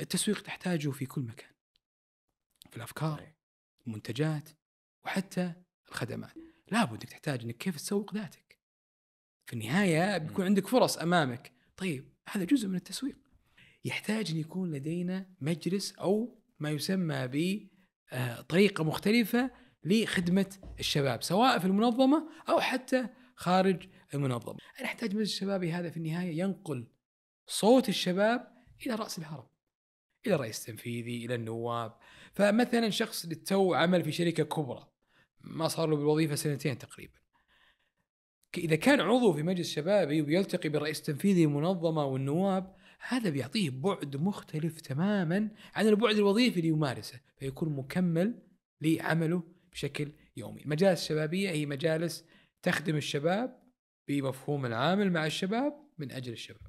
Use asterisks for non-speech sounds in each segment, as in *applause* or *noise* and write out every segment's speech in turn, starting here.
التسويق تحتاجه في كل مكان في الافكار المنتجات وحتى الخدمات لابد انك تحتاج انك كيف تسوق ذاتك في النهايه بيكون عندك فرص امامك طيب هذا جزء من التسويق يحتاج ان يكون لدينا مجلس او ما يسمى بطريقه آه، مختلفه لخدمه الشباب سواء في المنظمه او حتى خارج المنظمه. انا احتاج مجلس الشباب هذا في النهايه ينقل صوت الشباب الى راس الهرم. الى الرئيس التنفيذي الى النواب فمثلا شخص للتو عمل في شركه كبرى ما صار له بالوظيفه سنتين تقريبا اذا كان عضو في مجلس شبابي ويلتقي بالرئيس التنفيذي المنظمه والنواب هذا بيعطيه بعد مختلف تماما عن البعد الوظيفي اللي يمارسه فيكون مكمل لعمله بشكل يومي المجالس الشبابيه هي مجالس تخدم الشباب بمفهوم العامل مع الشباب من اجل الشباب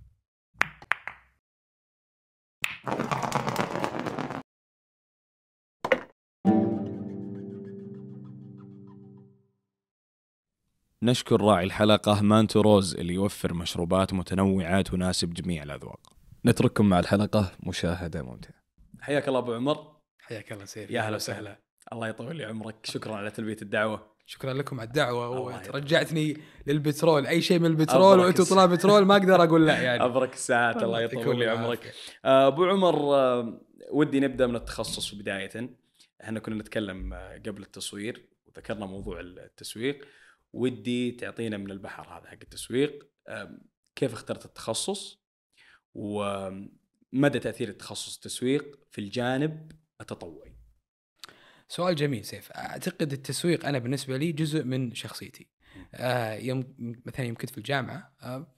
نشكر راعي الحلقة مانتو روز اللي يوفر مشروبات متنوعة تناسب جميع الأذواق نترككم مع الحلقة مشاهدة ممتعة حياك الله أبو عمر حياك الله سيف يا أهلا وسهلا الله يطول لي عمرك شكرا على تلبية الدعوة شكرا لكم على الدعوه ورجعتني للبترول اي شيء من البترول وانتم طلع بترول ما اقدر اقول لا يعني ابرك الساعات الله يطول لي عمرك آه، ابو عمر آه، ودي نبدا من التخصص بدايه احنا كنا نتكلم آه، قبل التصوير وذكرنا موضوع التسويق ودي تعطينا من البحر هذا حق التسويق كيف اخترت التخصص ومدى تاثير التخصص التسويق في الجانب التطوعي سؤال جميل سيف اعتقد التسويق انا بالنسبه لي جزء من شخصيتي آه يوم مثلا يمكن في الجامعه آه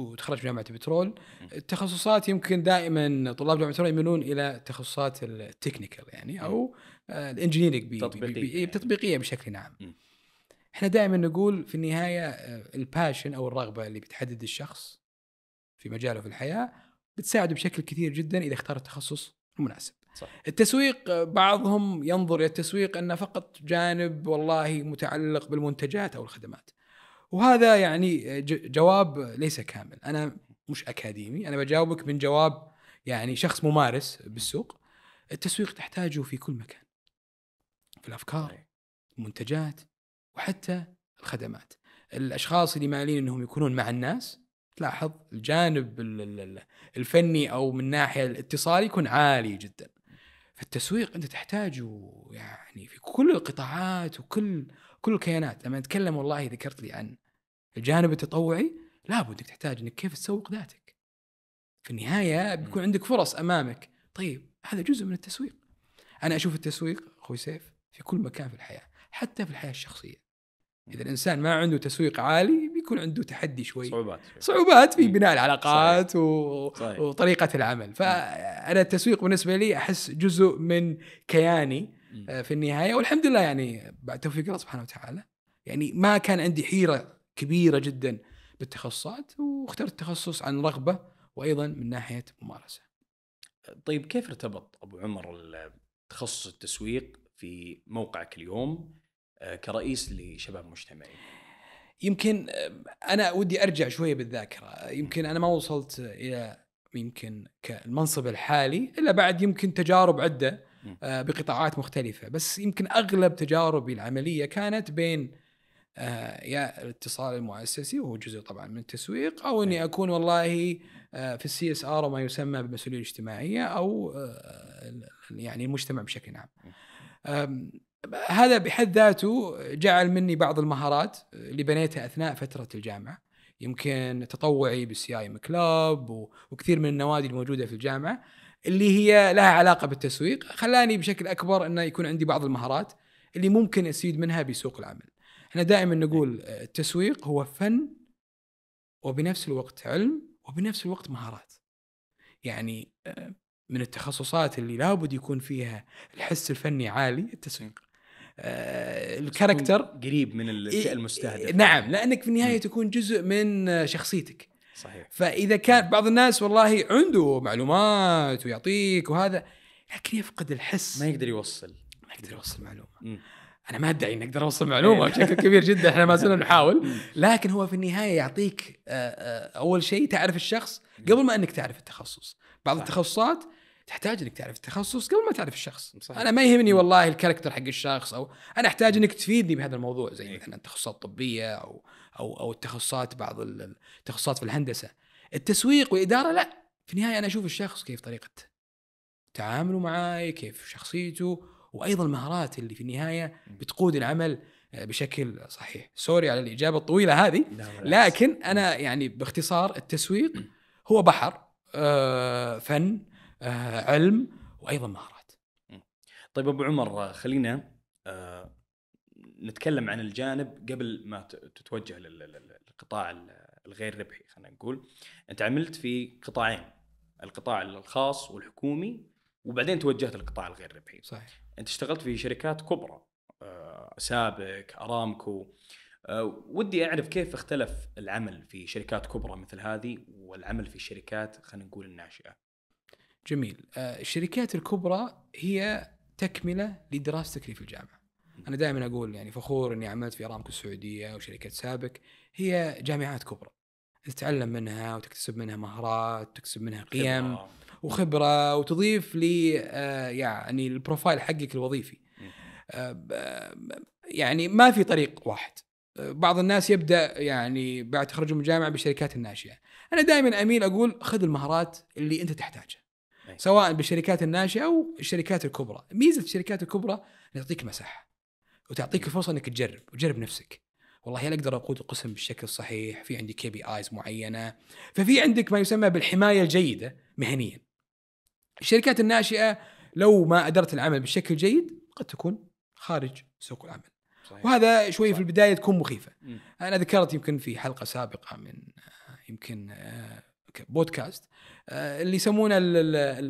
وتخرج من جامعه البترول التخصصات يمكن دائما طلاب جامعه البترول يميلون الى التخصصات التكنيكال يعني او آه الانجنييرنج بتطبيقيه بي بي بي يعني. بشكل عام احنا دائما نقول في النهايه آه، الباشن او الرغبه اللي بتحدد الشخص في مجاله في الحياه بتساعده بشكل كثير جدا اذا اختار التخصص المناسب. صح. التسويق آه، بعضهم ينظر الى التسويق انه فقط جانب والله متعلق بالمنتجات او الخدمات. وهذا يعني آه، جواب ليس كامل، انا مش اكاديمي، انا بجاوبك من جواب يعني شخص ممارس بالسوق. التسويق تحتاجه في كل مكان. في الافكار، المنتجات، وحتى الخدمات الاشخاص اللي مالين انهم يكونون مع الناس تلاحظ الجانب الفني او من ناحيه الاتصال يكون عالي جدا فالتسويق انت تحتاجه يعني في كل القطاعات وكل كل الكيانات لما نتكلم والله ذكرت لي عن الجانب التطوعي لابد انك تحتاج انك كيف تسوق ذاتك في النهايه بيكون عندك فرص امامك طيب هذا جزء من التسويق انا اشوف التسويق اخوي سيف في كل مكان في الحياه حتى في الحياه الشخصيه اذا الانسان ما عنده تسويق عالي بيكون عنده تحدي شوي صعوبات صعوبات في بناء العلاقات صحيح. و... صحيح. وطريقه العمل فانا التسويق بالنسبه لي احس جزء من كياني آه، في النهايه والحمد لله يعني بعد توفيق الله سبحانه وتعالى يعني ما كان عندي حيره كبيره جدا بالتخصصات واخترت التخصص عن رغبه وايضا من ناحيه ممارسه. طيب كيف ارتبط ابو عمر تخصص التسويق في موقعك اليوم آه، كرئيس لشباب مجتمعي يمكن آه، انا ودي ارجع شويه بالذاكره آه، يمكن انا ما وصلت الى يمكن كالمنصب الحالي الا بعد يمكن تجارب عده بقطاعات مختلفه بس يمكن اغلب تجاربي العمليه كانت بين يا الاتصال المؤسسي وهو جزء طبعا من التسويق او اني إيه. اكون والله في السي اس ار وما يسمى بالمسؤوليه الاجتماعيه او يعني المجتمع بشكل عام هذا بحد ذاته جعل مني بعض المهارات اللي بنيتها اثناء فتره الجامعه يمكن تطوعي بالسي اي ام كلاب وكثير من النوادي الموجوده في الجامعه اللي هي لها علاقه بالتسويق خلاني بشكل اكبر انه يكون عندي بعض المهارات اللي ممكن استفيد منها بسوق العمل. احنا دائما نقول التسويق هو فن وبنفس الوقت علم وبنفس الوقت مهارات. يعني آه، من التخصصات اللي لابد يكون فيها الحس الفني عالي التسويق. آه، الكاركتر قريب من الفئه المستهدفه نعم لانك في النهايه تكون جزء من شخصيتك صحيح فاذا كان بعض الناس والله عنده معلومات ويعطيك وهذا لكن يفقد الحس ما يقدر يوصل ما يقدر يوصل معلومه م. انا ما ادعي اني اقدر اوصل معلومه بشكل كبير جدا احنا ما زلنا *laughs* نحاول لكن هو في النهايه يعطيك آه، آه، اول شيء تعرف الشخص قبل ما انك تعرف التخصص بعض التخصصات تحتاج انك تعرف التخصص قبل ما تعرف الشخص صحيح. انا ما يهمني والله الكاركتر حق الشخص او انا احتاج انك تفيدني بهذا الموضوع زي إيه. مثلا التخصصات الطبيه او او او التخصصات بعض التخصصات في الهندسه التسويق والاداره لا في النهايه انا اشوف الشخص كيف طريقه تعامله معي كيف شخصيته وايضا المهارات اللي في النهايه بتقود العمل آه، بشكل صحيح سوري على الاجابه الطويله هذه لكن انا يعني باختصار التسويق هو بحر آه، فن آه، علم وايضا مهارات. طيب ابو عمر آه، خلينا آه، نتكلم عن الجانب قبل ما تتوجه للقطاع الغير ربحي خلينا نقول انت عملت في قطاعين القطاع الخاص والحكومي وبعدين توجهت للقطاع الغير ربحي صحيح انت اشتغلت في شركات كبرى سابك ارامكو ودي اعرف كيف اختلف العمل في شركات كبرى مثل هذه والعمل في شركات خلينا نقول الناشئه جميل آه، الشركات الكبرى هي تكمله لدراستك لي في الجامعه انا دائما اقول يعني فخور اني عملت في ارامكو السعوديه وشركه سابك هي جامعات كبرى تتعلم منها وتكتسب منها مهارات تكتسب منها قيم خبرة. وخبره وتضيف لي آه، يعني البروفايل حقك الوظيفي آه، يعني ما في طريق واحد بعض الناس يبدا يعني بعد تخرجهم من الجامعه بالشركات الناشئه انا دائما اميل اقول خذ المهارات اللي انت تحتاجها إيه. سواء بالشركات الناشئه او الشركات الكبرى ميزه الشركات الكبرى تعطيك مساحه وتعطيك إيه. الفرصه انك تجرب وتجرب نفسك والله هل اقدر اقود القسم بالشكل الصحيح في عندي كي بي ايز معينه ففي عندك ما يسمى بالحمايه الجيده مهنيا الشركات الناشئه لو ما ادرت العمل بشكل جيد قد تكون خارج سوق العمل صحيح. وهذا شوي صحيح. في البدايه تكون مخيفه م. انا ذكرت يمكن في حلقه سابقه من آه، يمكن آه، بودكاست آه، اللي يسمونه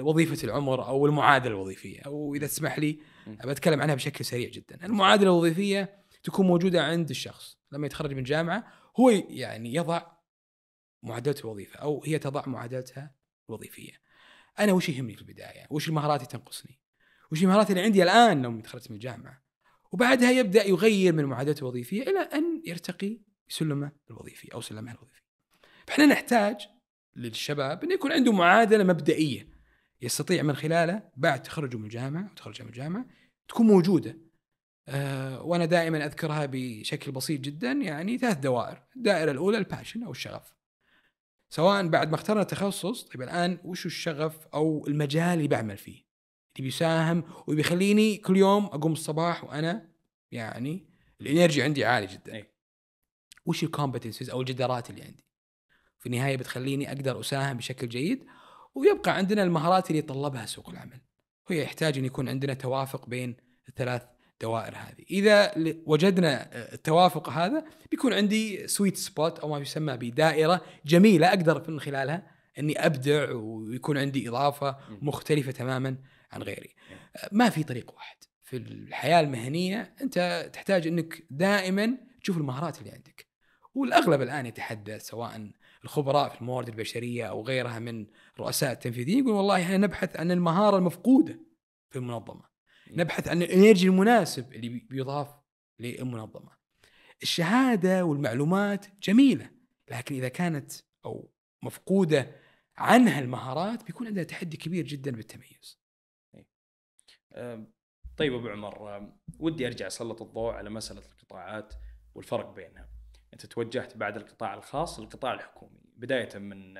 وظيفه العمر او المعادله الوظيفيه او اذا تسمح لي بتكلم عنها بشكل سريع جدا المعادله الوظيفيه تكون موجوده عند الشخص لما يتخرج من الجامعه هو يعني يضع معادلته الوظيفه او هي تضع معادلتها الوظيفيه انا وش يهمني في البدايه وش المهارات اللي تنقصني وش المهارات اللي عندي الان لما تخرجت من الجامعه وبعدها يبدا يغير من معادلته الوظيفيه الى ان يرتقي سلمه الوظيفي او سلمها الوظيفي فاحنا نحتاج للشباب انه يكون عنده معادله مبدئيه يستطيع من خلاله بعد تخرجه من الجامعه وتخرجها من الجامعه تكون موجوده أه وانا دائما اذكرها بشكل بسيط جدا يعني ثلاث دوائر، الدائره الاولى الباشن او الشغف. سواء بعد ما اخترنا تخصص طيب الان وش الشغف او المجال اللي بعمل فيه؟ اللي بيساهم وبيخليني كل يوم اقوم الصباح وانا يعني الانرجي عندي عالي جدا. إيه. وش الكومبتنسز او الجدارات اللي عندي؟ في النهايه بتخليني اقدر اساهم بشكل جيد ويبقى عندنا المهارات اللي يتطلبها سوق العمل وهي يحتاج ان يكون عندنا توافق بين الثلاث دوائر هذه اذا وجدنا آه، التوافق هذا بيكون عندي سويت سبوت او ما يسمى بدائره جميله اقدر من خلالها اني ابدع ويكون عندي اضافه مختلفه تماما عن غيري آه، ما في طريق واحد في الحياه المهنيه انت تحتاج انك دائما تشوف المهارات اللي عندك والاغلب الان يتحدث سواء الخبراء في الموارد البشريه او غيرها من رؤساء التنفيذيين يقول والله احنا نبحث عن المهاره المفقوده في المنظمه إيه. نبحث عن الانرجي المناسب اللي بيضاف للمنظمه الشهاده والمعلومات جميله لكن اذا كانت او مفقوده عنها المهارات بيكون عندنا تحدي كبير جدا بالتميز إيه. طيب ابو عمر ودي ارجع اسلط الضوء على مساله القطاعات والفرق بينها انت توجهت بعد القطاع الخاص للقطاع الحكومي بدايه من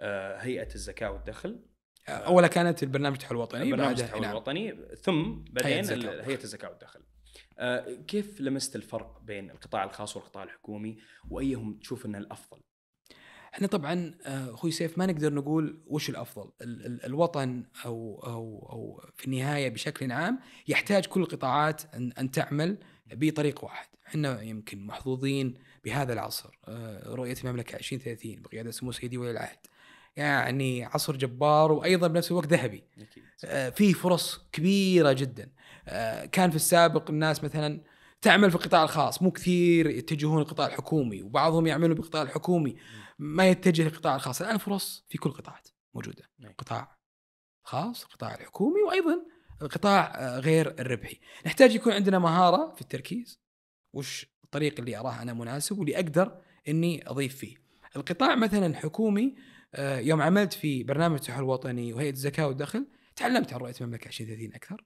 آه، هيئه الزكاه والدخل آه، آه، اولا كانت البرنامج التحول الوطني برنامج التحول الوطني نعم. ثم بعدين هيئه الزكاه والدخل كيف لمست الفرق بين القطاع الخاص والقطاع الحكومي وايهم تشوف انه الافضل احنا طبعا اخوي سيف ما نقدر نقول وش الافضل ال ال الوطن او او او في النهايه بشكل عام يحتاج كل القطاعات ان, أن تعمل بطريق واحد احنا يمكن محظوظين بهذا العصر آه، رؤية المملكة 2030 بقيادة سمو سيدي ولي العهد يعني عصر جبار وايضا بنفس الوقت ذهبي آه، فيه فرص كبيره جدا آه، كان في السابق الناس مثلا تعمل في القطاع الخاص مو كثير يتجهون للقطاع الحكومي وبعضهم يعملون بالقطاع الحكومي ما يتجه للقطاع الخاص الان فرص في كل القطاعات موجوده نعم. قطاع خاص قطاع الحكومي وايضا القطاع آه، غير الربحي نحتاج يكون عندنا مهاره في التركيز وش الطريق اللي اراه انا مناسب واللي اقدر اني اضيف فيه القطاع مثلا الحكومي آه، يوم عملت في برنامج التحول الوطني وهيئه الزكاه والدخل تعلمت عن رؤيه المملكه 2030 اكثر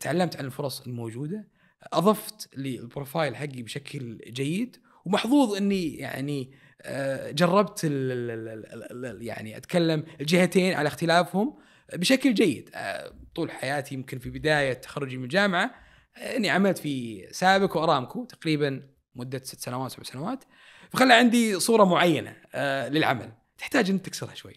تعلمت عن الفرص الموجوده اضفت للبروفايل حقي بشكل جيد ومحظوظ اني يعني آه، جربت الـ الـ الـ الـ يعني اتكلم الجهتين على اختلافهم بشكل جيد آه، طول حياتي يمكن في بدايه تخرجي من الجامعه آه، اني عملت في سابك وارامكو تقريبا مده ست سنوات سبع سنوات فخلى عندي صوره معينه آه، للعمل تحتاج انك تكسرها شوي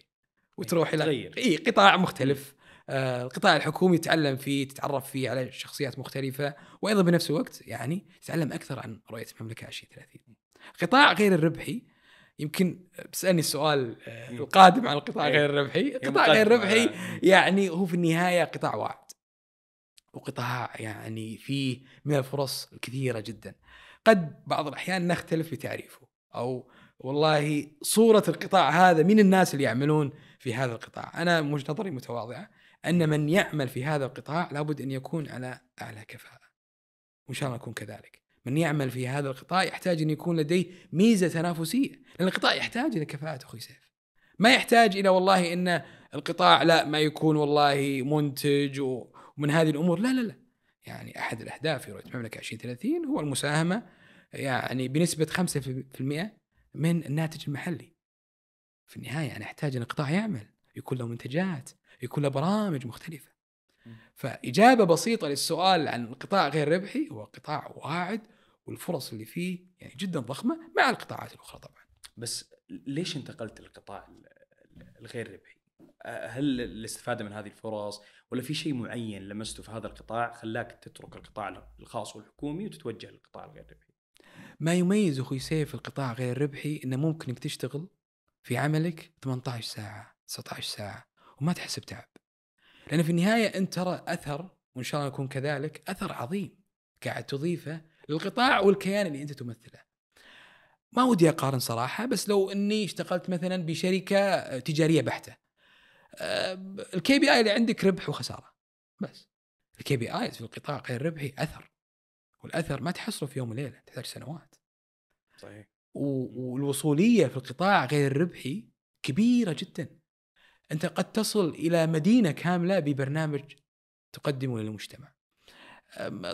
وتروح الى اي قطاع مختلف القطاع الحكومي تتعلم فيه تتعرف فيه على شخصيات مختلفه وايضا بنفس الوقت يعني تتعلم اكثر عن رؤيه المملكه 2030 قطاع غير الربحي يمكن بسالني السؤال آه، القادم عن القطاع إيه. غير الربحي، القطاع إيه، غير الربحي يعني هو في النهايه قطاع واحد. وقطاع يعني فيه من الفرص الكثيره جدا. قد بعض الاحيان نختلف في تعريفه او والله صوره القطاع هذا من الناس اللي يعملون في هذا القطاع، انا وجهه نظري متواضعه ان من يعمل في هذا القطاع لابد ان يكون على اعلى كفاءه. وان شاء الله نكون كذلك. من يعمل في هذا القطاع يحتاج ان يكون لديه ميزه تنافسيه، لان القطاع يحتاج الى كفاءات اخوي سيف. ما يحتاج الى والله ان القطاع لا ما يكون والله منتج ومن هذه الامور، لا لا لا. يعني احد الاهداف في رؤيه المملكه 2030 هو المساهمه يعني بنسبه 5% من الناتج المحلي. في النهايه انا احتاج ان القطاع يعمل، يكون له منتجات، يكون له برامج مختلفه. فاجابه بسيطه للسؤال عن قطاع غير ربحي هو قطاع واعد والفرص اللي فيه يعني جدا ضخمه مع القطاعات الاخرى طبعا. بس ليش انتقلت للقطاع الغير ربحي؟ هل الاستفاده من هذه الفرص ولا في شيء معين لمسته في هذا القطاع خلاك تترك القطاع الخاص والحكومي وتتوجه للقطاع الغير ربحي؟ ما يميز اخوي سيف القطاع غير الربحي انه ممكنك تشتغل في عملك 18 ساعه 19 ساعه وما تحس بتعب. لان في النهايه انت ترى اثر وان شاء الله يكون كذلك اثر عظيم قاعد تضيفه للقطاع والكيان اللي انت تمثله ما ودي اقارن صراحه بس لو اني اشتغلت مثلا بشركه تجاريه بحته الكي بي اي اللي عندك ربح وخساره بس الكي بي ايز في القطاع غير ربحي اثر والاثر ما تحصله في يوم وليله تحتاج سنوات صحيح والوصوليه في القطاع غير الربحي كبيره جدا انت قد تصل الى مدينه كامله ببرنامج تقدمه للمجتمع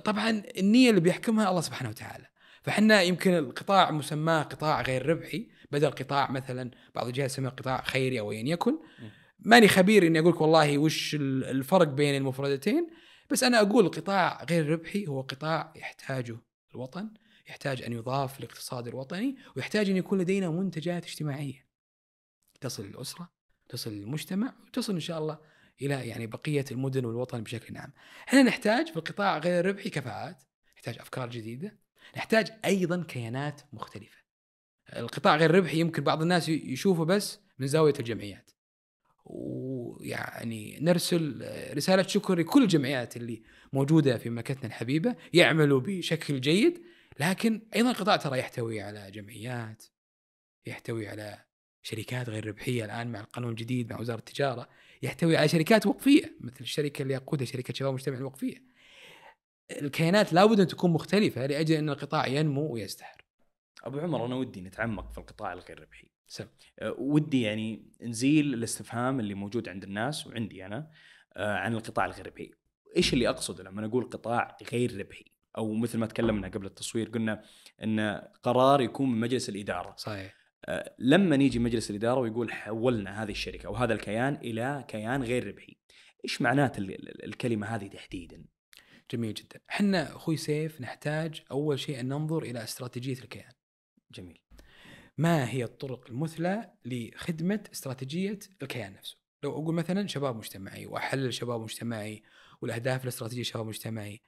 طبعا النيه اللي بيحكمها الله سبحانه وتعالى فحنا يمكن القطاع مسماه قطاع غير ربحي بدل قطاع مثلا بعض الجهات يسميه قطاع خيري او ايا يكن ماني خبير اني اقول لك والله وش الفرق بين المفردتين بس انا اقول قطاع غير ربحي هو قطاع يحتاجه الوطن يحتاج ان يضاف للاقتصاد الوطني ويحتاج ان يكون لدينا منتجات اجتماعيه تصل للاسره تصل للمجتمع وتصل ان شاء الله الى يعني بقيه المدن والوطن بشكل عام. احنا نحتاج في القطاع غير الربحي كفاءات، نحتاج افكار جديده، نحتاج ايضا كيانات مختلفه. القطاع غير الربحي يمكن بعض الناس يشوفه بس من زاويه الجمعيات. ويعني نرسل رساله شكر لكل الجمعيات اللي موجوده في مملكتنا الحبيبه يعملوا بشكل جيد لكن ايضا القطاع ترى يحتوي على جمعيات يحتوي على شركات غير ربحيه الان مع القانون الجديد مع وزاره التجاره يحتوي على شركات وقفيه مثل الشركه اللي يقودها شركه شباب مجتمع الوقفيه. الكيانات لابد ان تكون مختلفه لاجل ان القطاع ينمو ويزدهر. ابو عمر انا ودي نتعمق في القطاع الغير ربحي. سم. أه، ودي يعني نزيل الاستفهام اللي موجود عند الناس وعندي انا أه، عن القطاع الغير ربحي. ايش اللي اقصده لما اقول قطاع غير ربحي؟ او مثل ما تكلمنا قبل التصوير قلنا ان قرار يكون من مجلس الاداره. صحيح. آه، لما نيجي مجلس الاداره ويقول حولنا هذه الشركه او هذا الكيان الى كيان غير ربحي ايش معنات الكلمه هذه تحديدا جميل جدا احنا اخوي سيف نحتاج اول شيء ان ننظر الى استراتيجيه الكيان جميل ما هي الطرق المثلى لخدمه استراتيجيه الكيان نفسه لو اقول مثلا شباب مجتمعي واحلل شباب مجتمعي والاهداف الاستراتيجيه شباب مجتمعي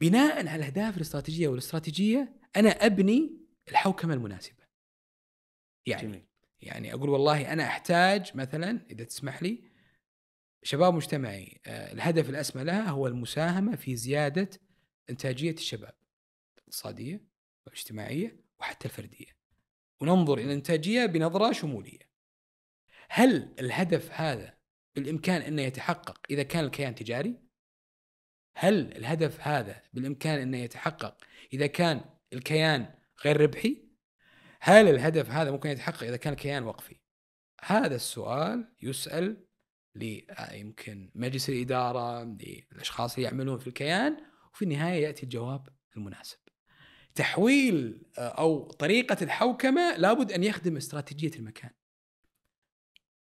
بناء على الاهداف الاستراتيجيه والاستراتيجيه انا ابني الحوكمه المناسبه يعني جميل. يعني اقول والله انا احتاج مثلا اذا تسمح لي شباب مجتمعي آه، الهدف الاسمى لها هو المساهمه في زياده انتاجيه الشباب الاقتصاديه والاجتماعيه وحتى الفرديه وننظر الى الانتاجيه بنظره شموليه هل الهدف هذا بالامكان انه يتحقق اذا كان الكيان تجاري هل الهدف هذا بالامكان انه يتحقق اذا كان الكيان غير ربحي هل الهدف هذا ممكن يتحقق اذا كان الكيان وقفي؟ هذا السؤال يسال لي آه، يمكن مجلس الاداره للاشخاص اللي يعملون في الكيان وفي النهايه ياتي الجواب المناسب. تحويل آه، او طريقه الحوكمه لابد ان يخدم استراتيجيه المكان.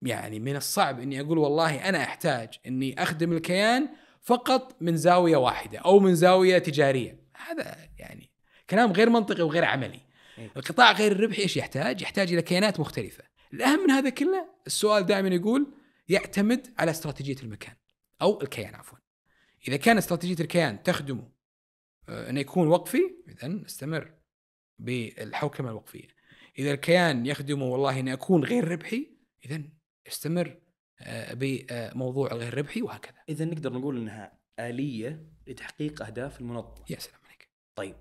يعني من الصعب اني اقول والله انا احتاج اني اخدم الكيان فقط من زاويه واحده او من زاويه تجاريه، هذا يعني كلام غير منطقي وغير عملي. إيه. القطاع غير الربحي ايش يحتاج؟ يحتاج الى كيانات مختلفه. الاهم من هذا كله السؤال دائما يقول يعتمد على استراتيجيه المكان او الكيان عفوا. اذا كان استراتيجيه الكيان تخدمه آه، انه يكون وقفي اذا استمر بالحوكمه الوقفيه. اذا الكيان يخدمه والله اني اكون غير ربحي اذا استمر آه، بموضوع الغير ربحي وهكذا. اذا نقدر نقول انها اليه لتحقيق اهداف المنظمه. يا سلام عليك. طيب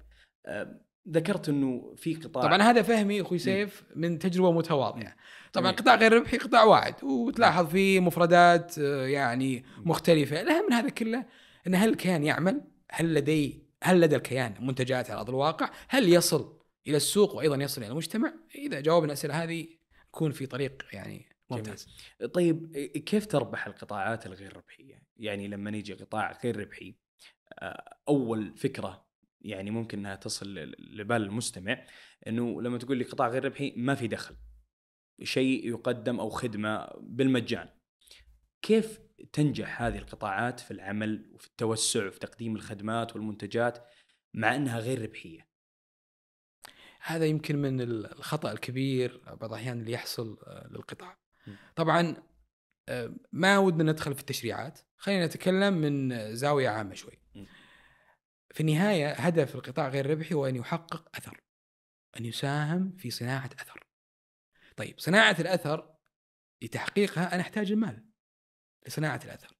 ذكرت انه في قطاع طبعا هذا فهمي اخوي سيف من تجربه متواضعه طبعا قطاع غير ربحي قطاع واعد وتلاحظ فيه مفردات آه، يعني مختلفه الاهم من هذا كله ان هل الكيان يعمل هل لدي هل لدى الكيان منتجات على ارض الواقع هل يصل الى السوق وايضا يصل الى المجتمع اذا جاوبنا الاسئله هذه نكون في طريق يعني ممتاز جميل. طيب كيف تربح القطاعات الغير ربحيه يعني لما نيجي قطاع غير ربحي آه، اول فكره يعني ممكن انها تصل لبال المستمع انه لما تقول لي قطاع غير ربحي ما في دخل شيء يقدم او خدمه بالمجان كيف تنجح هذه القطاعات في العمل وفي التوسع وفي تقديم الخدمات والمنتجات مع انها غير ربحيه هذا يمكن من الخطا الكبير بعض الاحيان اللي يحصل آه، للقطاع طبعا آه، ما ودنا ندخل في التشريعات خلينا نتكلم من زاويه عامه شوي في النهايه هدف القطاع غير الربحي هو ان يحقق اثر ان يساهم في صناعه اثر طيب صناعه الاثر لتحقيقها انا احتاج المال لصناعه الاثر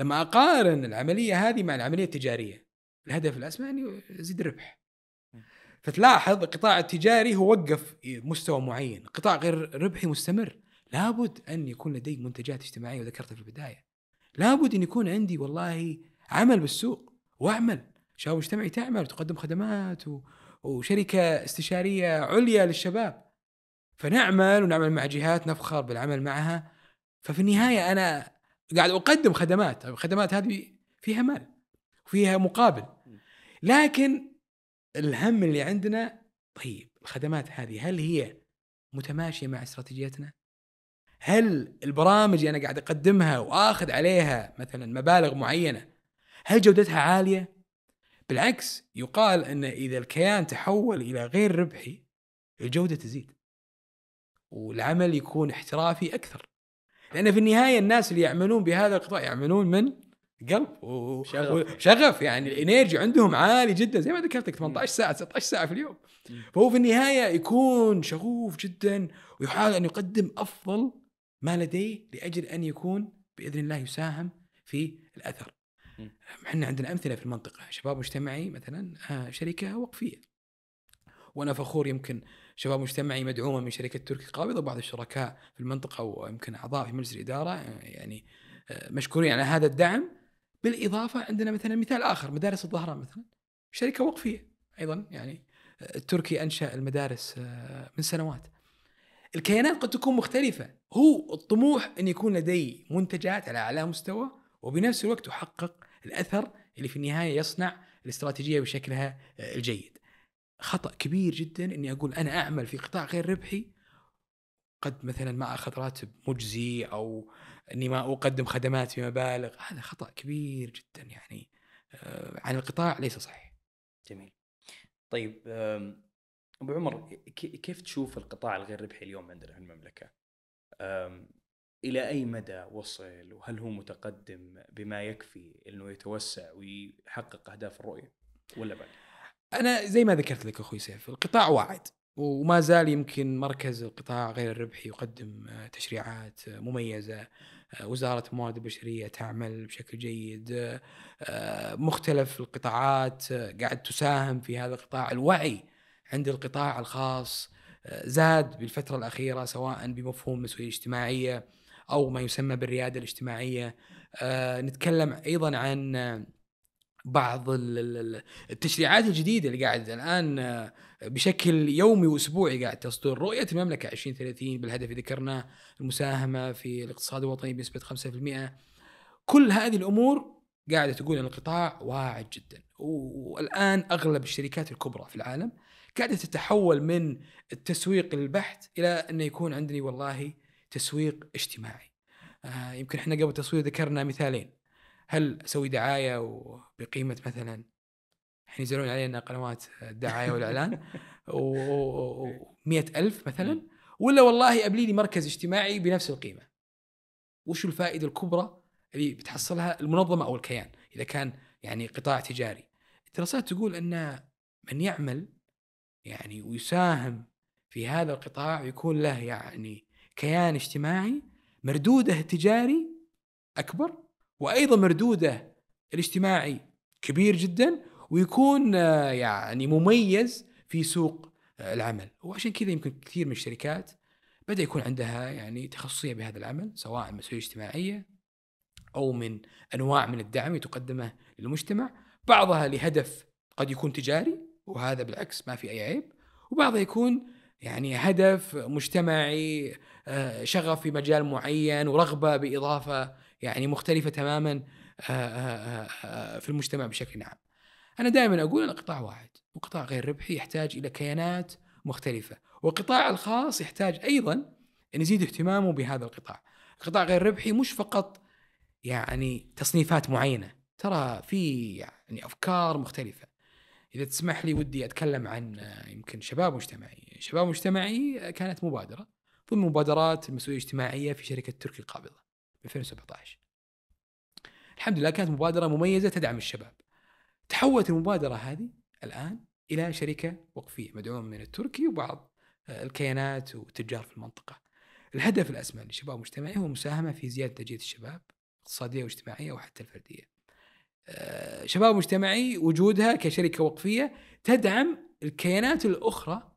لما اقارن العمليه هذه مع العمليه التجاريه الهدف الاسمى اني ازيد الربح فتلاحظ القطاع التجاري هو وقف مستوى معين قطاع غير ربحي مستمر لابد ان يكون لدي منتجات اجتماعيه وذكرتها في البدايه لابد ان يكون عندي والله عمل بالسوق واعمل شباب مجتمعي تعمل وتقدم خدمات و... وشركه استشاريه عليا للشباب فنعمل ونعمل مع جهات نفخر بالعمل معها ففي النهايه انا قاعد اقدم خدمات الخدمات هذه فيها مال وفيها مقابل لكن الهم اللي عندنا طيب الخدمات هذه هل هي متماشيه مع استراتيجيتنا؟ هل البرامج اللي انا قاعد اقدمها واخذ عليها مثلا مبالغ معينه هل جودتها عاليه؟ بالعكس يقال أن إذا الكيان تحول إلى غير ربحي الجودة تزيد والعمل يكون احترافي أكثر لأن في النهاية الناس اللي يعملون بهذا القطاع يعملون من قلب وشغف يعني الانرجي عندهم عالي جدا زي ما ذكرت لك 18 ساعه 19 ساعه في اليوم فهو في النهايه يكون شغوف جدا ويحاول ان يقدم افضل ما لديه لاجل ان يكون باذن الله يساهم في الاثر احنا عندنا امثله في المنطقه شباب مجتمعي مثلا آه، شركه وقفيه وانا فخور يمكن شباب مجتمعي مدعومه من شركه تركي قابضه وبعض الشركاء في المنطقه ويمكن اعضاء في مجلس الاداره آه، يعني آه، مشكورين على هذا الدعم بالاضافه عندنا مثلا مثال اخر مدارس الظهران مثلا شركه وقفيه ايضا يعني التركي انشا المدارس من سنوات الكيانات قد تكون مختلفه هو الطموح ان يكون لدي منتجات على اعلى مستوى وبنفس الوقت احقق الاثر اللي في النهايه يصنع الاستراتيجيه بشكلها آه، الجيد. خطا كبير جدا اني اقول انا اعمل في قطاع غير ربحي قد مثلا ما اخذ راتب مجزي او اني ما اقدم خدمات بمبالغ هذا خطا كبير جدا يعني آه، عن القطاع ليس صحيح. جميل. طيب ابو عمر كيف تشوف القطاع الغير ربحي اليوم عندنا في المملكه؟ الى اي مدى وصل وهل هو متقدم بما يكفي انه يتوسع ويحقق اهداف الرؤيه ولا بعد؟ انا زي ما ذكرت لك اخوي سيف القطاع واعد وما زال يمكن مركز القطاع غير الربحي يقدم آه، تشريعات آه، مميزه آه، وزاره الموارد البشريه تعمل بشكل جيد مختلف القطاعات قاعد تساهم في هذا القطاع الوعي عند القطاع الخاص زاد بالفتره الاخيره سواء بمفهوم المسؤوليه الاجتماعيه او ما يسمى بالرياده الاجتماعيه آه، نتكلم ايضا عن بعض التشريعات الجديده اللي قاعد الان آه، بشكل يومي واسبوعي قاعد تصدر رؤيه المملكه 2030 بالهدف اللي ذكرناه المساهمه في الاقتصاد الوطني بنسبه 5% كل هذه الامور قاعده تقول ان القطاع واعد جدا والان اغلب الشركات الكبرى في العالم قاعده تتحول من التسويق البحت الى انه يكون عندني والله تسويق اجتماعي آه، يمكن احنا قبل التصوير ذكرنا مثالين هل اسوي دعايه بقيمه مثلا الحين يزعلون علينا قنوات الدعايه والاعلان *laughs* و100 ألف مثلا ولا والله ابلي لي مركز اجتماعي بنفس القيمه وش الفائده الكبرى اللي بتحصلها المنظمه او الكيان اذا كان يعني قطاع تجاري الدراسات تقول ان من يعمل يعني ويساهم في هذا القطاع يكون له يعني كيان اجتماعي مردوده تجاري اكبر وايضا مردوده الاجتماعي كبير جدا ويكون آه، يعني مميز في سوق آه، العمل وعشان كذا يمكن كثير من الشركات بدا يكون عندها يعني تخصصيه بهذا العمل سواء مسؤوليه اجتماعيه او من انواع من الدعم تقدمه للمجتمع بعضها لهدف قد يكون تجاري وهذا بالعكس ما في اي عيب وبعضها يكون يعني هدف مجتمعي آه، شغف في مجال معين ورغبه باضافه يعني مختلفه تماما آه، آه، في المجتمع بشكل عام. انا دائما اقول القطاع واحد وقطاع غير ربحي يحتاج الى كيانات مختلفه والقطاع الخاص يحتاج ايضا ان يزيد اهتمامه بهذا القطاع. القطاع غير ربحي مش فقط يعني تصنيفات معينه ترى في يعني افكار مختلفه اذا تسمح لي ودي اتكلم عن يمكن شباب مجتمعي شباب مجتمعي كانت مبادره ضمن مبادرات المسؤوليه الاجتماعيه في شركه تركي القابضه 2017 الحمد لله كانت مبادره مميزه تدعم الشباب تحولت المبادره هذه الان الى شركه وقفيه مدعومه من التركي وبعض آه، الكيانات والتجار في المنطقه الهدف الاسمى للشباب المجتمعي هو المساهمه في زياده تجهيز الشباب اقتصاديه واجتماعيه وحتى الفرديه آه، شباب مجتمعي وجودها كشركه وقفيه تدعم الكيانات الاخرى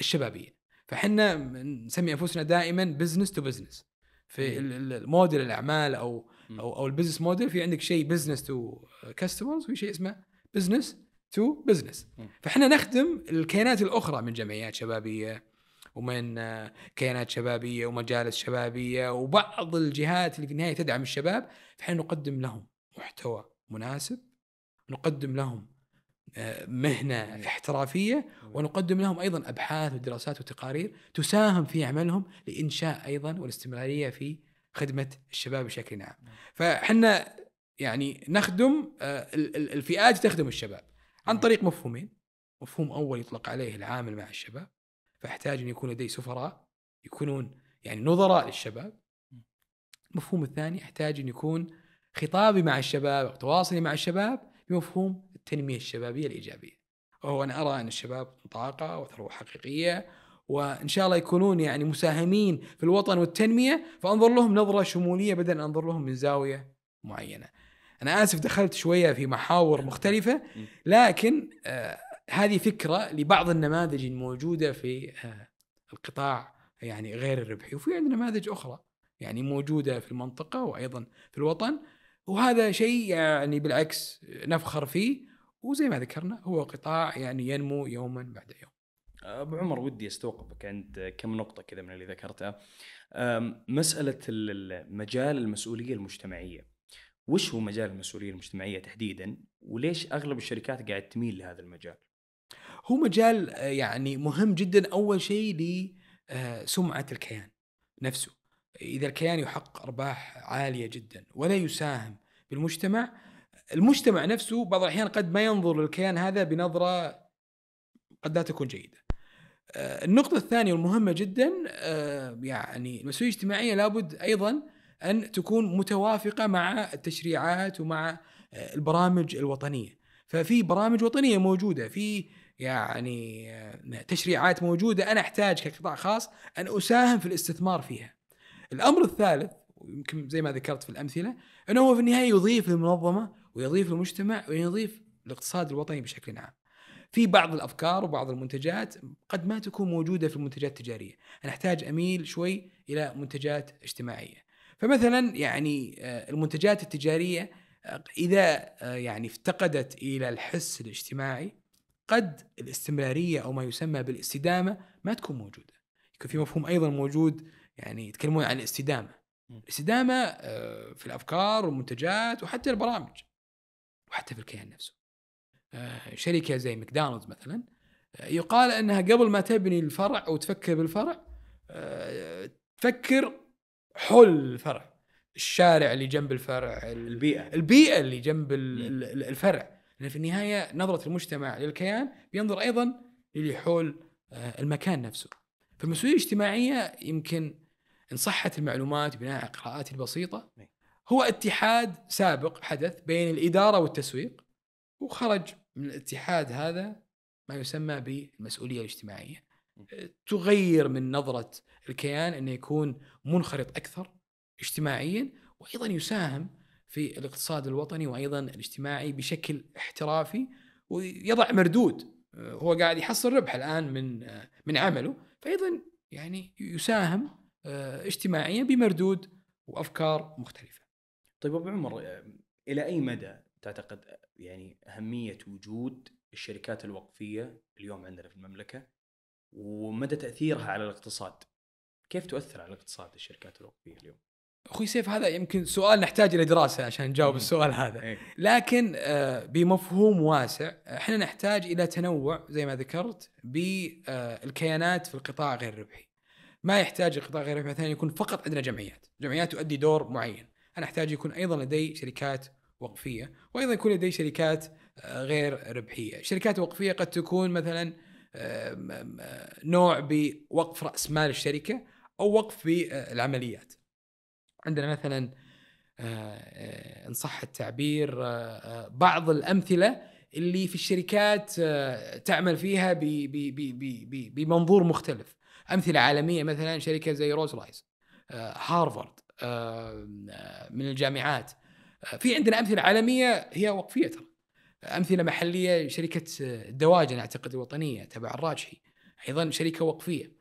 الشبابيه فحنا نسمي انفسنا دائما بزنس تو بزنس في الموديل الاعمال او او او البزنس موديل في عندك شيء بزنس تو كاستمرز وفي شيء اسمه بزنس تو بزنس فاحنا نخدم الكيانات الاخرى من جمعيات شبابيه ومن آه، كيانات شبابيه ومجالس شبابيه وبعض الجهات اللي في النهايه تدعم الشباب فحنا نقدم لهم محتوى مناسب نقدم لهم مهنه إيه. احترافيه إيه. ونقدم لهم ايضا ابحاث ودراسات وتقارير تساهم في عملهم لانشاء ايضا والاستمراريه في خدمه الشباب بشكل عام. إيه. فاحنا يعني نخدم آه، الفئات تخدم الشباب عن طريق مفهومين مفهوم اول يطلق عليه العامل مع الشباب فاحتاج ان يكون لدي سفراء يكونون يعني نظراء للشباب. المفهوم الثاني احتاج ان يكون خطابي مع الشباب او تواصلي مع الشباب بمفهوم التنميه الشبابيه الايجابيه. وهو انا ارى ان الشباب طاقه وثروه حقيقيه وان شاء الله يكونون يعني مساهمين في الوطن والتنميه فانظر لهم نظره شموليه بدل انظر لهم من زاويه معينه. انا اسف دخلت شويه في محاور مختلفه لكن آه هذه فكره لبعض النماذج الموجوده في آه القطاع يعني غير الربحي وفي عندنا نماذج اخرى يعني موجوده في المنطقه وايضا في الوطن وهذا شيء يعني بالعكس نفخر فيه وزي ما ذكرنا هو قطاع يعني ينمو يوما بعد يوم ابو عمر ودي استوقفك عند كم نقطه كذا من اللي ذكرتها مساله مجال المسؤوليه المجتمعيه وش هو مجال المسؤوليه المجتمعيه تحديدا وليش اغلب الشركات قاعد تميل لهذا المجال هو مجال آه، يعني مهم جدا اول شيء لسمعه آه، الكيان نفسه اذا الكيان يحقق ارباح عاليه جدا ولا يساهم بالمجتمع المجتمع نفسه بعض الاحيان قد ما ينظر للكيان هذا بنظره قد لا تكون جيده. آه، النقطة الثانية والمهمة جدا آه، يعني المسؤولية الاجتماعية لابد ايضا ان تكون متوافقة مع التشريعات ومع آه، البرامج الوطنية. ففي برامج وطنية موجودة، في يعني تشريعات موجودة انا احتاج كقطاع خاص ان اساهم في الاستثمار فيها. الامر الثالث يمكن زي ما ذكرت في الامثله انه هو في النهايه يضيف للمنظمه ويضيف المجتمع ويضيف الاقتصاد الوطني بشكل عام في بعض الافكار وبعض المنتجات قد ما تكون موجوده في المنتجات التجاريه، انا احتاج اميل شوي الى منتجات اجتماعيه. فمثلا يعني آه، المنتجات التجاريه آه، اذا آه، يعني افتقدت الى الحس الاجتماعي قد الاستمراريه او ما يسمى بالاستدامه ما تكون موجوده. يكون في مفهوم ايضا موجود يعني يتكلمون عن الاستدامه. الاستدامه في الافكار والمنتجات وحتى البرامج. وحتى في الكيان نفسه آه، شركه زي ماكدونالدز مثلا آه، يقال انها قبل ما تبني الفرع او تفكر بالفرع آه، تفكر حول الفرع الشارع اللي جنب الفرع البيئه البيئه اللي جنب الفرع لان في النهايه نظره المجتمع للكيان بينظر ايضا للي حول المكان نفسه فالمسؤوليه الاجتماعيه يمكن ان صحت المعلومات بناء على قراءاتي البسيطه هو اتحاد سابق حدث بين الإدارة والتسويق وخرج من الاتحاد هذا ما يسمى بالمسؤولية الاجتماعية أه، تغير من نظرة الكيان أنه يكون منخرط أكثر اجتماعيا وأيضا يساهم في الاقتصاد الوطني وأيضا الاجتماعي بشكل احترافي ويضع مردود أه، هو قاعد يحصل ربح الآن من أه، من عمله فأيضا يعني يساهم اجتماعيا بمردود وأفكار مختلفة طيب ابو عمر آمم، الى اي مدى تعتقد آه، يعني اهميه وجود الشركات الوقفيه اليوم عندنا في المملكه ومدى تاثيرها على الاقتصاد؟ كيف تؤثر على الاقتصاد الشركات الوقفيه اليوم؟ اخوي سيف هذا يمكن سؤال نحتاج الى دراسه عشان نجاوب السؤال هذا إيه. لكن آه، بمفهوم واسع احنا نحتاج الى تنوع زي ما ذكرت بالكيانات آه، في القطاع غير الربحي ما يحتاج القطاع غير الربحي مثلا يكون فقط عندنا جمعيات جمعيات تؤدي دور معين انا احتاج يكون ايضا لدي شركات وقفيه وايضا يكون لدي شركات آه، غير ربحيه، شركات وقفيه قد تكون مثلا آه، آه، نوع بوقف راس مال الشركه او وقف بالعمليات. عندنا مثلا ان صح التعبير بعض الامثله اللي في الشركات تعمل فيها بمنظور مختلف. امثله عالميه مثلا شركه زي روز رايز هارفارد من الجامعات آه، في عندنا امثله عالميه هي وقفيه ترى امثله محليه شركه آه، الدواجن اعتقد الوطنيه تبع الراجحي ايضا شركه وقفيه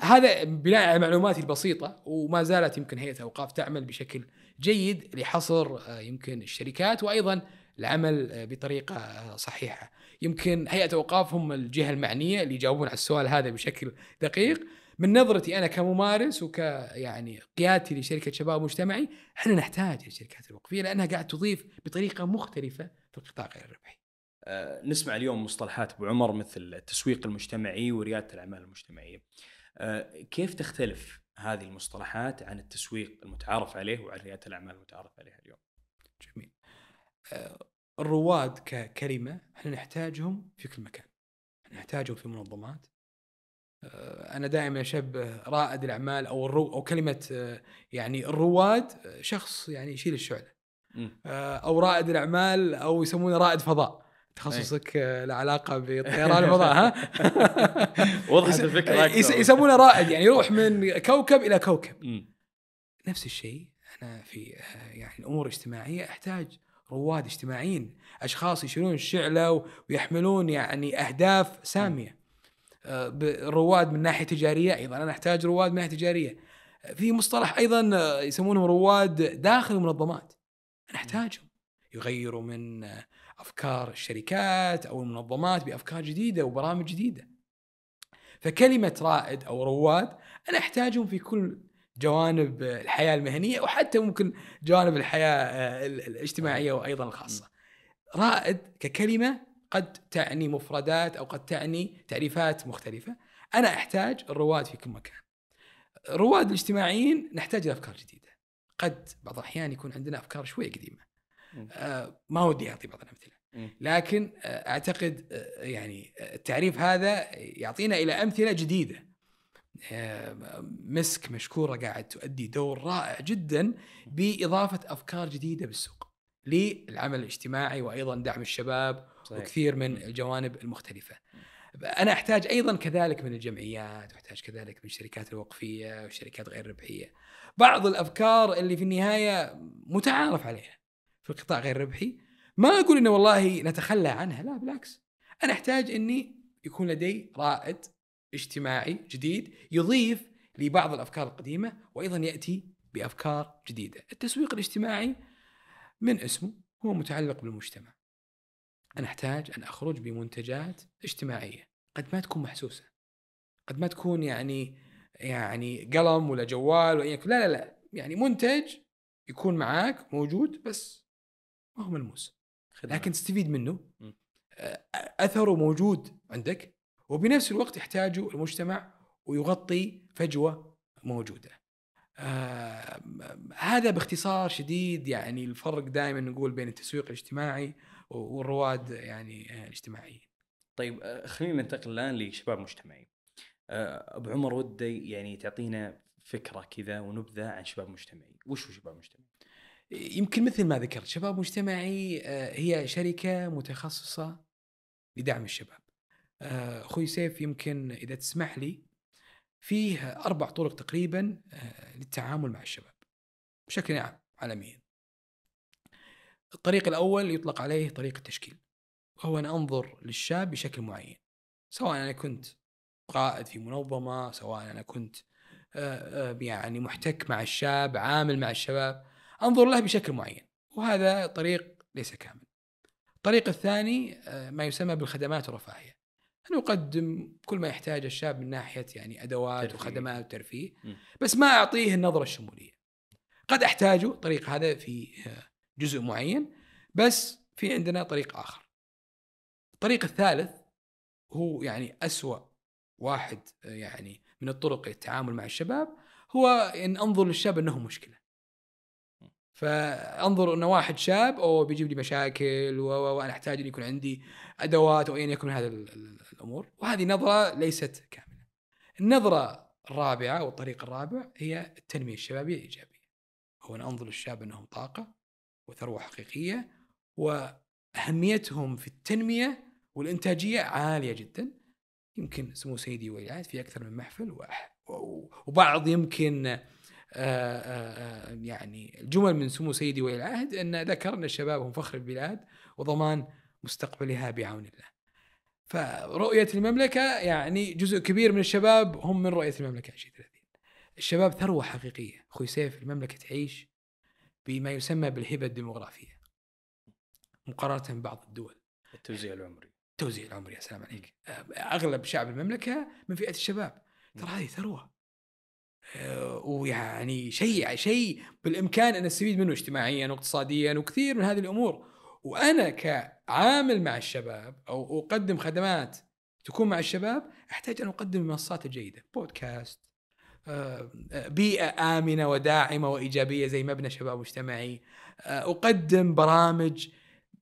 هذا بناء على معلوماتي البسيطه وما زالت يمكن هيئه اوقاف تعمل بشكل جيد لحصر آه، يمكن الشركات وايضا العمل بطريقه صحيحه. يمكن هيئه اوقاف هم الجهه المعنيه اللي يجاوبون على السؤال هذا بشكل دقيق. من نظرتي انا كممارس وك يعني قيادتي لشركه شباب مجتمعي احنا نحتاج الشركات الوقفيه لانها قاعد تضيف بطريقه مختلفه في القطاع غير الربحي. أه نسمع اليوم مصطلحات ابو عمر مثل التسويق المجتمعي ورياده الاعمال المجتمعيه. أه كيف تختلف هذه المصطلحات عن التسويق المتعارف عليه وعن رياده الاعمال المتعارف عليها اليوم؟ جميل. أه الرواد ككلمه احنا نحتاجهم في كل مكان. نحتاجهم في منظمات آه، انا دائما اشبه رائد الاعمال او الرو او كلمه آه، يعني الرواد شخص يعني يشيل الشعله آه، او رائد الاعمال او يسمونه رائد فضاء تخصصك له علاقه بالطيران الفضاء ها *laughs* وضحت الفكره يسمونه رائد يعني يروح من كوكب الى كوكب نفس الشيء انا في يعني الامور الاجتماعيه احتاج رواد اجتماعيين اشخاص يشيلون الشعله ويحملون يعني اهداف ساميه رواد من ناحيه تجاريه ايضا انا احتاج رواد من ناحيه تجاريه في مصطلح ايضا يسمونهم رواد داخل المنظمات انا احتاجهم يغيروا من افكار الشركات او المنظمات بافكار جديده وبرامج جديده فكلمه رائد او رواد انا احتاجهم في كل جوانب الحياه المهنيه وحتى ممكن جوانب الحياه الاجتماعيه آه. وايضا الخاصه رائد ككلمه قد تعني مفردات او قد تعني تعريفات مختلفه انا احتاج الرواد في كل مكان رواد الاجتماعيين نحتاج افكار جديده قد بعض الاحيان يكون عندنا افكار شويه قديمه آه، ما ودي اعطي بعض الامثله لكن آه، اعتقد آه، يعني التعريف هذا يعطينا الى امثله جديده مسك مشكوره قاعد تؤدي دور رائع جدا باضافه افكار جديده بالسوق للعمل الاجتماعي وايضا دعم الشباب صحيح. وكثير من الجوانب المختلفه. انا احتاج ايضا كذلك من الجمعيات واحتاج كذلك من الشركات الوقفيه والشركات غير الربحيه. بعض الافكار اللي في النهايه متعارف عليها في القطاع غير الربحي ما اقول انه والله نتخلى عنها لا بالعكس انا احتاج اني يكون لدي رائد اجتماعي جديد يضيف لبعض الافكار القديمه وايضا ياتي بافكار جديده. التسويق الاجتماعي من اسمه هو متعلق بالمجتمع أنا أحتاج أن أخرج بمنتجات اجتماعية قد ما تكون محسوسة قد ما تكون يعني يعني قلم ولا جوال ولا لا لا لا يعني منتج يكون معاك موجود بس ما هو ملموس لكن تستفيد منه أثره موجود عندك وبنفس الوقت يحتاجه المجتمع ويغطي فجوة موجودة آه هذا باختصار شديد يعني الفرق دائما نقول بين التسويق الاجتماعي والرواد يعني آه، الاجتماعيين. طيب آه، خلينا ننتقل الان لشباب مجتمعي. آه، ابو عمر ودي يعني تعطينا فكره كذا ونبذه عن شباب مجتمعي، وش هو شباب مجتمعي؟ يمكن مثل ما ذكرت شباب مجتمعي هي شركه متخصصه لدعم الشباب. اخوي سيف يمكن اذا تسمح لي فيه اربع طرق تقريبا آه، للتعامل مع الشباب بشكل عام عالميا. الطريق الاول يطلق عليه طريق التشكيل وهو ان انظر للشاب بشكل معين سواء انا كنت قائد في منظمه سواء انا كنت آه، آه، يعني محتك مع الشاب عامل مع الشباب انظر له بشكل معين وهذا طريق ليس كامل الطريق الثاني ما يسمى بالخدمات الرفاهيه نقدم كل ما يحتاجه الشاب من ناحيه يعني ادوات ترفيه. وخدمات وترفيه بس ما اعطيه النظره الشموليه قد احتاجه طريق هذا في جزء معين بس في عندنا طريق اخر الطريق الثالث هو يعني اسوا واحد يعني من الطرق للتعامل مع الشباب هو ان انظر للشاب انه مشكله فانظر انه واحد شاب او بيجيب لي مشاكل وانا احتاج ان يكون عندي ادوات او ايا يكن من هذا الامور وهذه نظره ليست كامله. النظره الرابعه والطريق الرابع هي التنميه الشبابيه الايجابيه. هو ان انظر للشاب انهم طاقه وثروه حقيقيه واهميتهم في التنميه والانتاجيه عاليه جدا. يمكن سمو سيدي ولي في اكثر من محفل وبعض يمكن آه، آه، آه، يعني جمل من سمو سيدي ولي العهد أن ذكر أن الشباب هم فخر البلاد وضمان مستقبلها بعون الله فرؤية المملكة يعني جزء كبير من الشباب هم من رؤية المملكة 2030 الشباب ثروة حقيقية أخوي سيف المملكة تعيش بما يسمى بالهبة الديموغرافية مقارنة ببعض الدول التوزيع العمري التوزيع العمري يا سلام عليك أغلب شعب المملكة من فئة الشباب ترى هذه ثروة ويعني شيء شيء بالامكان ان استفيد منه اجتماعيا واقتصاديا وكثير من هذه الامور وانا كعامل مع الشباب او اقدم خدمات تكون مع الشباب احتاج ان اقدم المنصات الجيده بودكاست آه، بيئه امنه وداعمه وايجابيه زي مبنى شباب مجتمعي آه، اقدم برامج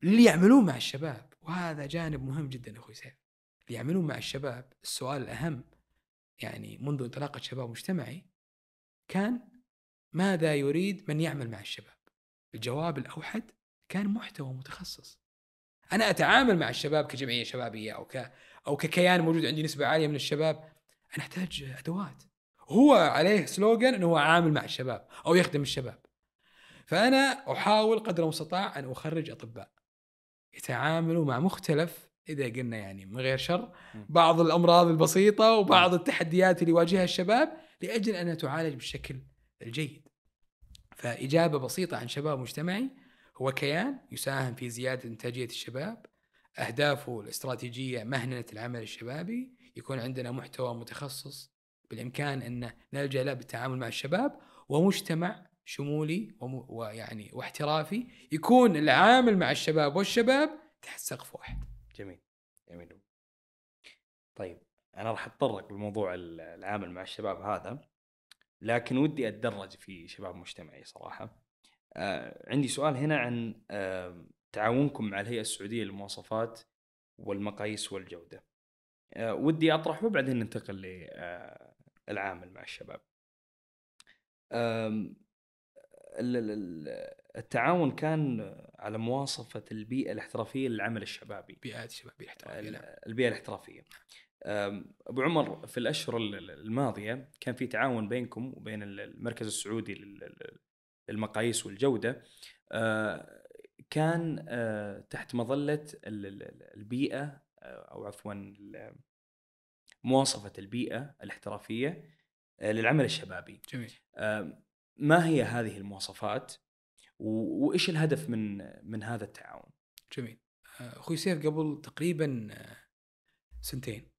اللي يعملون مع الشباب وهذا جانب مهم جدا اخوي سيف اللي يعملون مع الشباب السؤال الاهم يعني منذ انطلاقه شباب مجتمعي كان ماذا يريد من يعمل مع الشباب الجواب الأوحد كان محتوى متخصص أنا أتعامل مع الشباب كجمعية شبابية أو ك أو ككيان موجود عندي نسبة عالية من الشباب أنا أحتاج أدوات هو عليه سلوغان أنه هو عامل مع الشباب أو يخدم الشباب فأنا أحاول قدر المستطاع أن أخرج أطباء يتعاملوا مع مختلف اذا قلنا يعني من غير شر بعض الامراض البسيطه وبعض التحديات اللي يواجهها الشباب لاجل انها تعالج بالشكل الجيد. فاجابه بسيطه عن شباب مجتمعي هو كيان يساهم في زياده انتاجيه الشباب، اهدافه الاستراتيجيه مهنه العمل الشبابي، يكون عندنا محتوى متخصص بالامكان ان نلجا له بالتعامل مع الشباب ومجتمع شمولي ويعني واحترافي يكون العامل مع الشباب والشباب تحت سقف واحد. جميل جميل طيب انا راح اتطرق لموضوع العمل مع الشباب هذا لكن ودي اتدرج في شباب مجتمعي صراحه آه عندي سؤال هنا عن آه تعاونكم مع الهيئه السعوديه للمواصفات والمقاييس والجوده آه ودي اطرحه وبعدين ننتقل للعامل آه، مع الشباب التعاون كان على مواصفه البيئه الاحترافيه للعمل الشبابي بيئة الشبابية الاحترافية نعم. البيئه الاحترافيه ابو عمر في الاشهر الماضيه كان في تعاون بينكم وبين المركز السعودي للمقاييس والجوده كان تحت مظله البيئه او عفوا مواصفه البيئه الاحترافيه للعمل الشبابي. جميل. ما هي هذه المواصفات وايش الهدف من من هذا التعاون؟ جميل آه، اخوي سيف قبل تقريبا آه، سنتين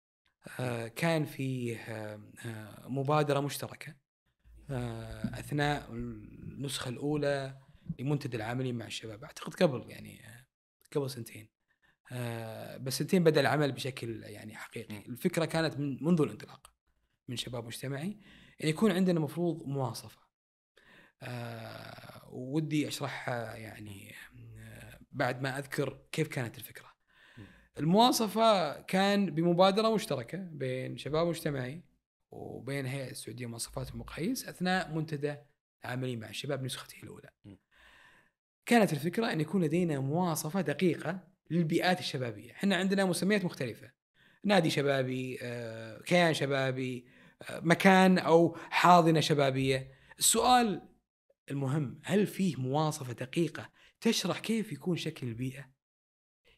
آه، إيه. كان في مبادره مشتركه اثناء النسخه الاولى لمنتدى العاملين مع الشباب اعتقد قبل يعني قبل سنتين بس سنتين بدا العمل بشكل يعني حقيقي إيه. الفكره كانت من منذ الانطلاق من شباب مجتمعي يعني يكون عندنا مفروض مواصفه آه، ودي اشرحها يعني آه، بعد ما اذكر كيف كانت الفكره. المواصفه كان بمبادره مشتركه بين شباب مجتمعي وبين هيئه السعوديه مواصفات المقاييس اثناء منتدى عاملين مع الشباب نسخته الاولى. كانت الفكره ان يكون لدينا مواصفه دقيقه للبيئات الشبابيه، احنا عندنا مسميات مختلفه. نادي شبابي، آه، كيان شبابي، مكان او حاضنه شبابيه. السؤال المهم هل فيه مواصفة دقيقة تشرح كيف يكون شكل البيئة؟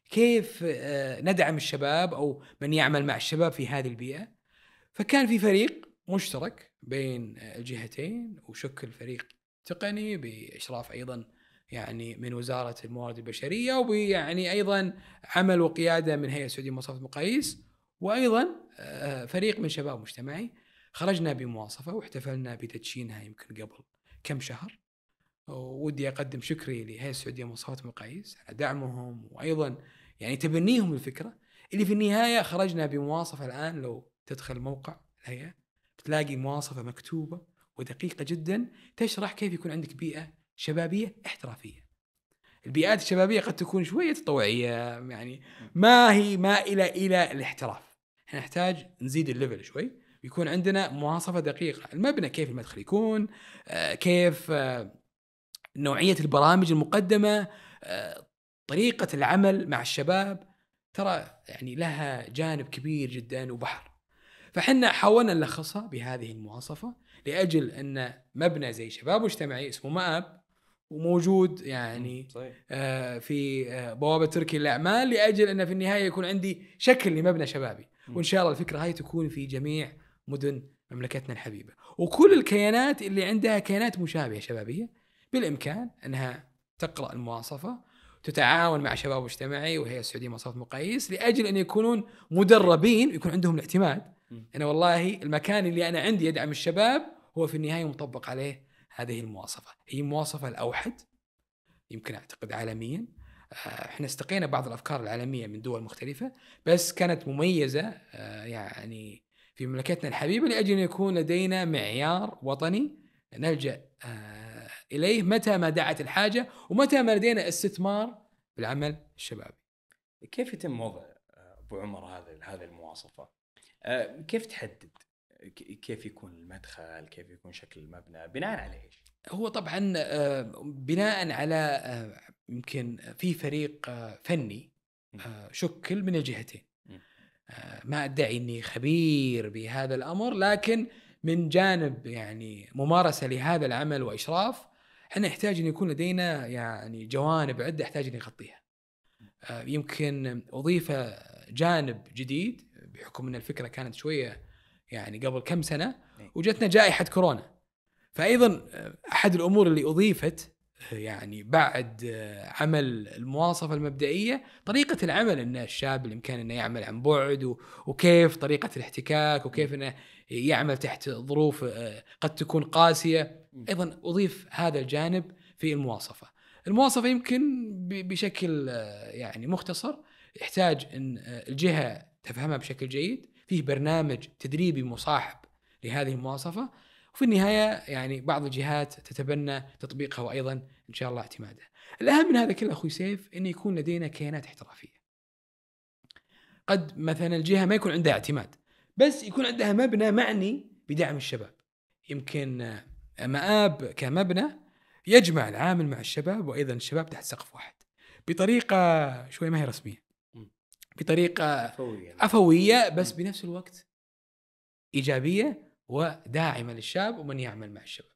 كيف آه، ندعم الشباب أو من يعمل مع الشباب في هذه البيئة؟ فكان في فريق مشترك بين آه، الجهتين وشكل فريق تقني بإشراف أيضا يعني من وزارة الموارد البشرية ويعني أيضا عمل وقيادة من هيئة السعودية مواصفة المقاييس وأيضا آه، فريق من شباب مجتمعي خرجنا بمواصفة واحتفلنا بتدشينها يمكن قبل كم شهر ودي اقدم شكري لهيئه السعوديه لمواصفات المقاييس على دعمهم وايضا يعني تبنيهم الفكره اللي في النهايه خرجنا بمواصفه الان لو تدخل موقع الهيئه تلاقي مواصفه مكتوبه ودقيقه جدا تشرح كيف يكون عندك بيئه شبابيه احترافيه. البيئات الشبابيه قد تكون شويه تطوعيه يعني ما هي مائله الى الاحتراف. احنا نحتاج نزيد الليفل شوي. يكون عندنا مواصفه دقيقه المبنى كيف المدخل يكون آه، كيف آه، نوعيه البرامج المقدمه آه، طريقه العمل مع الشباب ترى يعني لها جانب كبير جدا وبحر فحنا حاولنا نلخصها بهذه المواصفه لاجل ان مبنى زي شباب مجتمعي اسمه مآب وموجود يعني صحيح. آه في آه بوابه تركي للاعمال لاجل ان في النهايه يكون عندي شكل لمبنى شبابي وان شاء الله الفكره هاي تكون في جميع مدن مملكتنا الحبيبه وكل الكيانات اللي عندها كيانات مشابهه شبابيه بالامكان انها تقرا المواصفه تتعاون مع شباب مجتمعي وهي السعوديه مواصفات مقاييس لاجل ان يكونون مدربين ويكون عندهم الاعتماد انا والله المكان اللي انا عندي يدعم الشباب هو في النهايه مطبق عليه هذه المواصفه هي المواصفه الاوحد يمكن اعتقد عالميا آه، احنا استقينا بعض الافكار العالميه من دول مختلفه بس كانت مميزه آه، يعني في مملكتنا الحبيبة لأجل أن يكون لدينا معيار وطني نلجأ آه، إليه متى ما دعت الحاجة ومتى ما لدينا استثمار بالعمل الشبابي كيف يتم وضع آه، أبو عمر هذا هذه المواصفة؟ آه، كيف تحدد كيف يكون المدخل كيف يكون شكل المبنى بناء على ايش هو طبعا بناء على يمكن في فريق فني شكل من الجهتين آه، ما ادعي اني خبير بهذا الامر لكن من جانب يعني ممارسه لهذا العمل واشراف احنا نحتاج ان يكون لدينا يعني جوانب عده احتاج اني اغطيها. آه، يمكن اضيف جانب جديد بحكم ان الفكره كانت شويه يعني قبل كم سنه إيه. وجتنا جائحه كورونا. فايضا آه، احد الامور اللي اضيفت يعني بعد آه، عمل المواصفة المبدئية طريقة العمل أن الشاب الإمكان أنه يعمل عن بعد وكيف طريقة الاحتكاك وكيف أنه يعمل تحت ظروف آه، قد تكون قاسية أيضا أضيف هذا الجانب في المواصفة المواصفة يمكن بشكل آه، يعني مختصر يحتاج أن الجهة تفهمها بشكل جيد فيه برنامج تدريبي مصاحب لهذه المواصفة وفي النهايه يعني بعض الجهات تتبنى تطبيقها وايضا ان شاء الله اعتماده. الاهم من هذا كله اخوي سيف انه يكون لدينا كيانات احترافيه. قد مثلا الجهه ما يكون عندها اعتماد بس يكون عندها مبنى معني بدعم الشباب. يمكن مآب كمبنى يجمع العامل مع الشباب وايضا الشباب تحت سقف واحد. بطريقه شوي ما هي رسميه. بطريقه عفويه عفويه بس بنفس الوقت ايجابيه وداعمه للشاب ومن يعمل مع الشباب.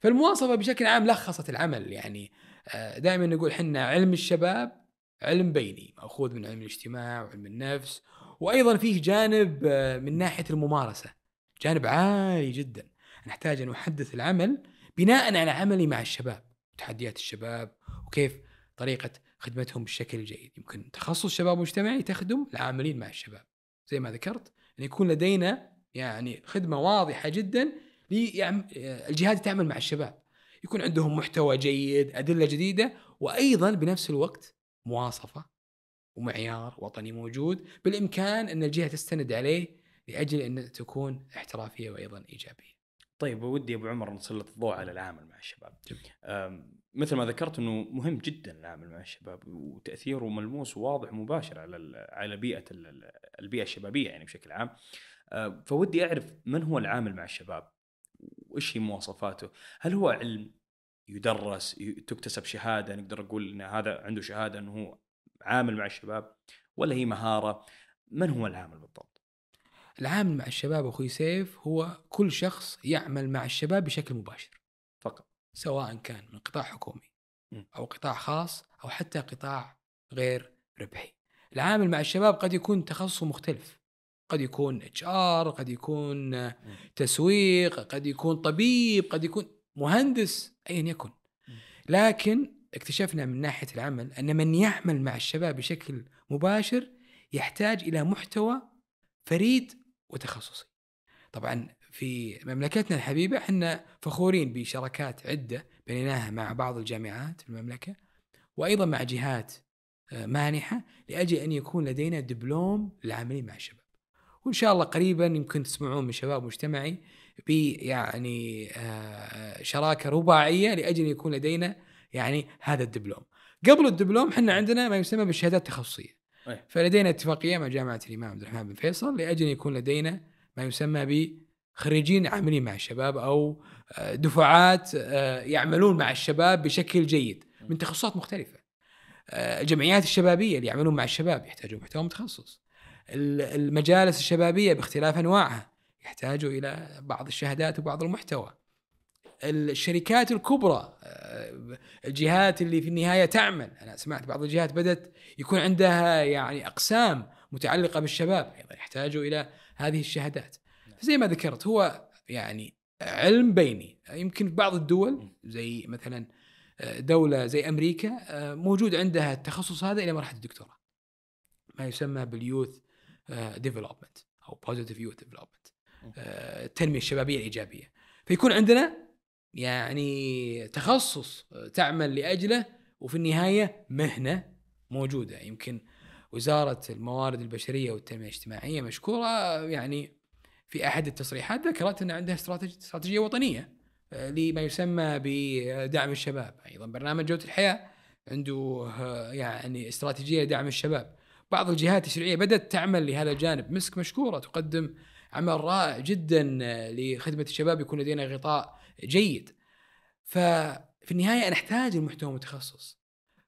فالمواصفه بشكل عام لخصت العمل يعني آه، دائما نقول حنا علم الشباب علم بيني ماخوذ من علم الاجتماع وعلم النفس وايضا فيه جانب آه، من ناحيه الممارسه جانب عالي جدا نحتاج ان احدث العمل بناء على عملي مع الشباب تحديات الشباب وكيف طريقه خدمتهم بالشكل الجيد يمكن تخصص شباب مجتمعي تخدم العاملين مع الشباب زي ما ذكرت ان يكون لدينا يعني خدمه واضحه جدا يعني، آه، الجهاد تعمل مع الشباب يكون عندهم محتوى جيد ادله جديده وايضا بنفس الوقت مواصفه ومعيار وطني موجود بالامكان ان الجهه تستند عليه لاجل ان تكون احترافيه وايضا ايجابيه. طيب ودي ابو عمر نسلط الضوء على العمل مع الشباب. مثل ما ذكرت انه مهم جدا العمل مع الشباب وتاثيره ملموس وواضح مباشر على على بيئه البيئه الشبابيه يعني بشكل عام. فودي اعرف من هو العامل مع الشباب وايش هي مواصفاته هل هو علم يدرس تكتسب شهاده نقدر نقول ان هذا عنده شهاده انه هو عامل مع الشباب ولا هي مهاره من هو العامل بالضبط العامل مع الشباب اخوي سيف هو كل شخص يعمل مع الشباب بشكل مباشر فقط سواء كان من قطاع حكومي او قطاع خاص او حتى قطاع غير ربحي العامل مع الشباب قد يكون تخصصه مختلف قد يكون اتش ار قد يكون تسويق قد يكون طبيب قد يكون مهندس ايا يكن لكن اكتشفنا من ناحيه العمل ان من يعمل مع الشباب بشكل مباشر يحتاج الى محتوى فريد وتخصصي طبعا في مملكتنا الحبيبه احنا فخورين بشراكات عده بنيناها مع بعض الجامعات في المملكه وايضا مع جهات آه، مانحه لاجل ان يكون لدينا دبلوم للعاملين مع الشباب وان شاء الله قريبا يمكن تسمعون من شباب مجتمعي بيعني يعني آه، شراكه رباعيه لاجل ان يكون لدينا يعني هذا الدبلوم. قبل الدبلوم احنا عندنا ما يسمى بالشهادات التخصصيه. فلدينا اتفاقيه مع جامعه الامام عبد الرحمن بن فيصل لاجل ان يكون لدينا ما يسمى بخريجين عاملين مع الشباب او آه، دفعات آه، يعملون مع الشباب بشكل جيد من تخصصات مختلفه. الجمعيات الشبابيه اللي يعملون مع الشباب يحتاجون محتوى متخصص. المجالس الشبابيه باختلاف انواعها يحتاج الى بعض الشهادات وبعض المحتوى الشركات الكبرى آه، الجهات اللي في النهايه تعمل انا سمعت بعض الجهات بدات يكون عندها يعني اقسام متعلقه بالشباب ايضا يحتاجوا الى هذه الشهادات نعم. زي ما ذكرت هو يعني علم بيني يمكن في بعض الدول زي مثلا آه، دولة زي أمريكا آه، موجود عندها التخصص هذا إلى مرحلة الدكتوراه ما يسمى باليوث ديفلوبمنت آه، او بوزيتيف يوث ديفلوبمنت التنميه آه، الشبابيه الايجابيه فيكون عندنا يعني تخصص آه، تعمل لاجله وفي النهايه مهنه موجوده يمكن وزاره الموارد البشريه والتنميه الاجتماعيه مشكوره يعني في احد التصريحات ذكرت ان عندها استراتيجيه وطنيه لما يسمى بدعم الشباب ايضا برنامج جوده الحياه عنده يعني استراتيجيه دعم الشباب بعض الجهات التشريعية بدات تعمل لهذا الجانب مسك مشكوره تقدم عمل رائع جدا آه، لخدمه الشباب يكون لدينا غطاء جيد ففي النهايه نحتاج المحتوى المتخصص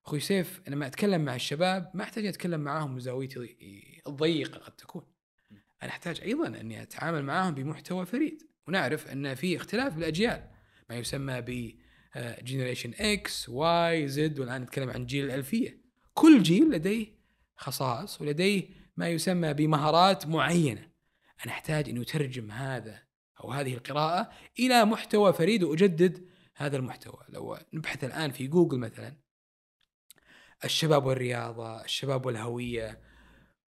اخوي سيف لما اتكلم مع الشباب ما احتاج اتكلم معاهم من زاويتي الضيقه قد تكون انا احتاج ايضا اني اتعامل معاهم بمحتوى فريد ونعرف ان في اختلاف بالاجيال ما يسمى ب جنريشن اكس واي زد والان نتكلم عن جيل الالفيه كل جيل لديه خصائص ولديه ما يسمى بمهارات معينه انا احتاج ان اترجم هذا او هذه القراءه الى محتوى فريد واجدد هذا المحتوى لو نبحث الان في جوجل مثلا الشباب والرياضه الشباب والهويه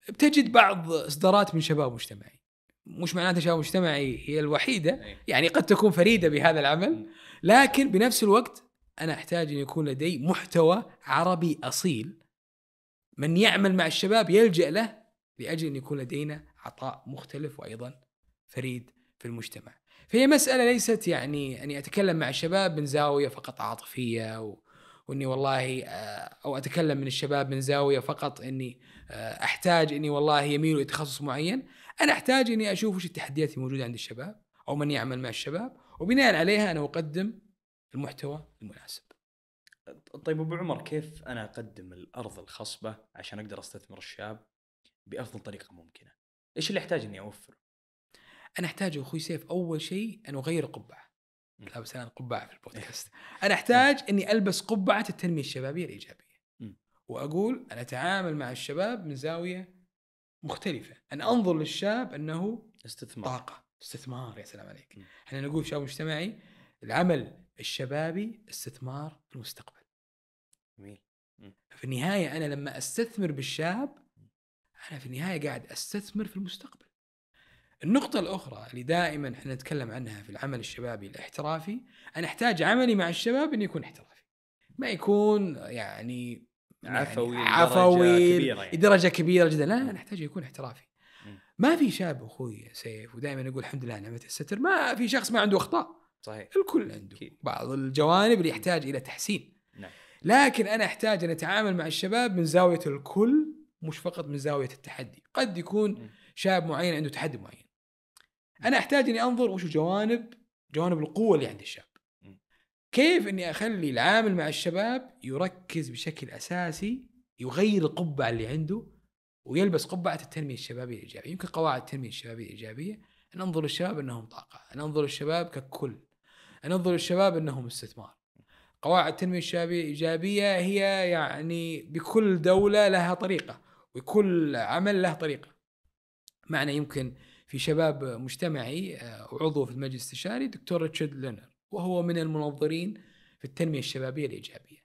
بتجد بعض اصدارات من شباب مجتمعي مش معناته شباب مجتمعي هي الوحيده إيه. يعني قد تكون فريده بهذا العمل لكن بنفس الوقت انا احتاج ان يكون لدي محتوى عربي اصيل من يعمل مع الشباب يلجأ له لأجل أن يكون لدينا عطاء مختلف وأيضا فريد في المجتمع فهي مسألة ليست يعني أني أتكلم مع الشباب من زاوية فقط عاطفية و... واني والله آه، او اتكلم من الشباب من زاويه فقط اني آه، احتاج اني والله يميلوا لتخصص معين، انا احتاج اني اشوف وش التحديات الموجوده عند الشباب او من يعمل مع الشباب وبناء عليها انا اقدم المحتوى المناسب. طيب ابو عمر كيف انا اقدم الارض الخصبه عشان اقدر استثمر الشاب بافضل طريقه ممكنه؟ ايش اللي احتاج اني اوفره؟ انا احتاج اخوي سيف اول شيء ان اغير القبعه لابس الان قبعه في البودكاست *laughs* إيه. انا احتاج اني البس قبعه التنميه الشبابيه الايجابيه واقول انا اتعامل مع الشباب من زاويه مختلفه ان انظر للشاب انه استثمار طاقه استثمار يا سلام عليك احنا نقول شباب مجتمعي العمل الشبابي استثمار المستقبل جميل في النهايه انا لما استثمر بالشاب انا في النهايه قاعد استثمر في المستقبل النقطة الأخرى اللي دائما احنا نتكلم عنها في العمل الشبابي الاحترافي، أنا أحتاج عملي مع الشباب إنه يكون احترافي. ما يكون يعني عفوي يعني عفوي درجة كبيرة يعني. درجة كبيرة جدا، لا أنا أحتاج يكون احترافي. ما في شاب أخوي سيف ودائما أقول الحمد لله نعمة الستر، ما في شخص ما عنده أخطاء. صحيح الكل عنده بعض الجوانب اللي يحتاج إلى تحسين. نعم. لكن انا احتاج ان اتعامل مع الشباب من زاويه الكل مش فقط من زاويه التحدي قد يكون شاب معين عنده تحدي معين انا احتاج اني انظر وش جوانب جوانب القوه اللي عند الشاب كيف اني اخلي العامل مع الشباب يركز بشكل اساسي يغير القبعه اللي عنده ويلبس قبعه التنميه الشبابيه الايجابيه يمكن قواعد التنميه الشبابيه الايجابيه ان انظر للشباب انهم طاقه ان انظر للشباب ككل ان انظر للشباب انهم استثمار قواعد التنمية الإيجابية هي يعني بكل دولة لها طريقة وكل عمل له طريقة معنى يمكن في شباب مجتمعي وعضو آه، في المجلس الاستشاري دكتور ريتشارد لينر وهو من المنظرين في التنمية الشبابية الإيجابية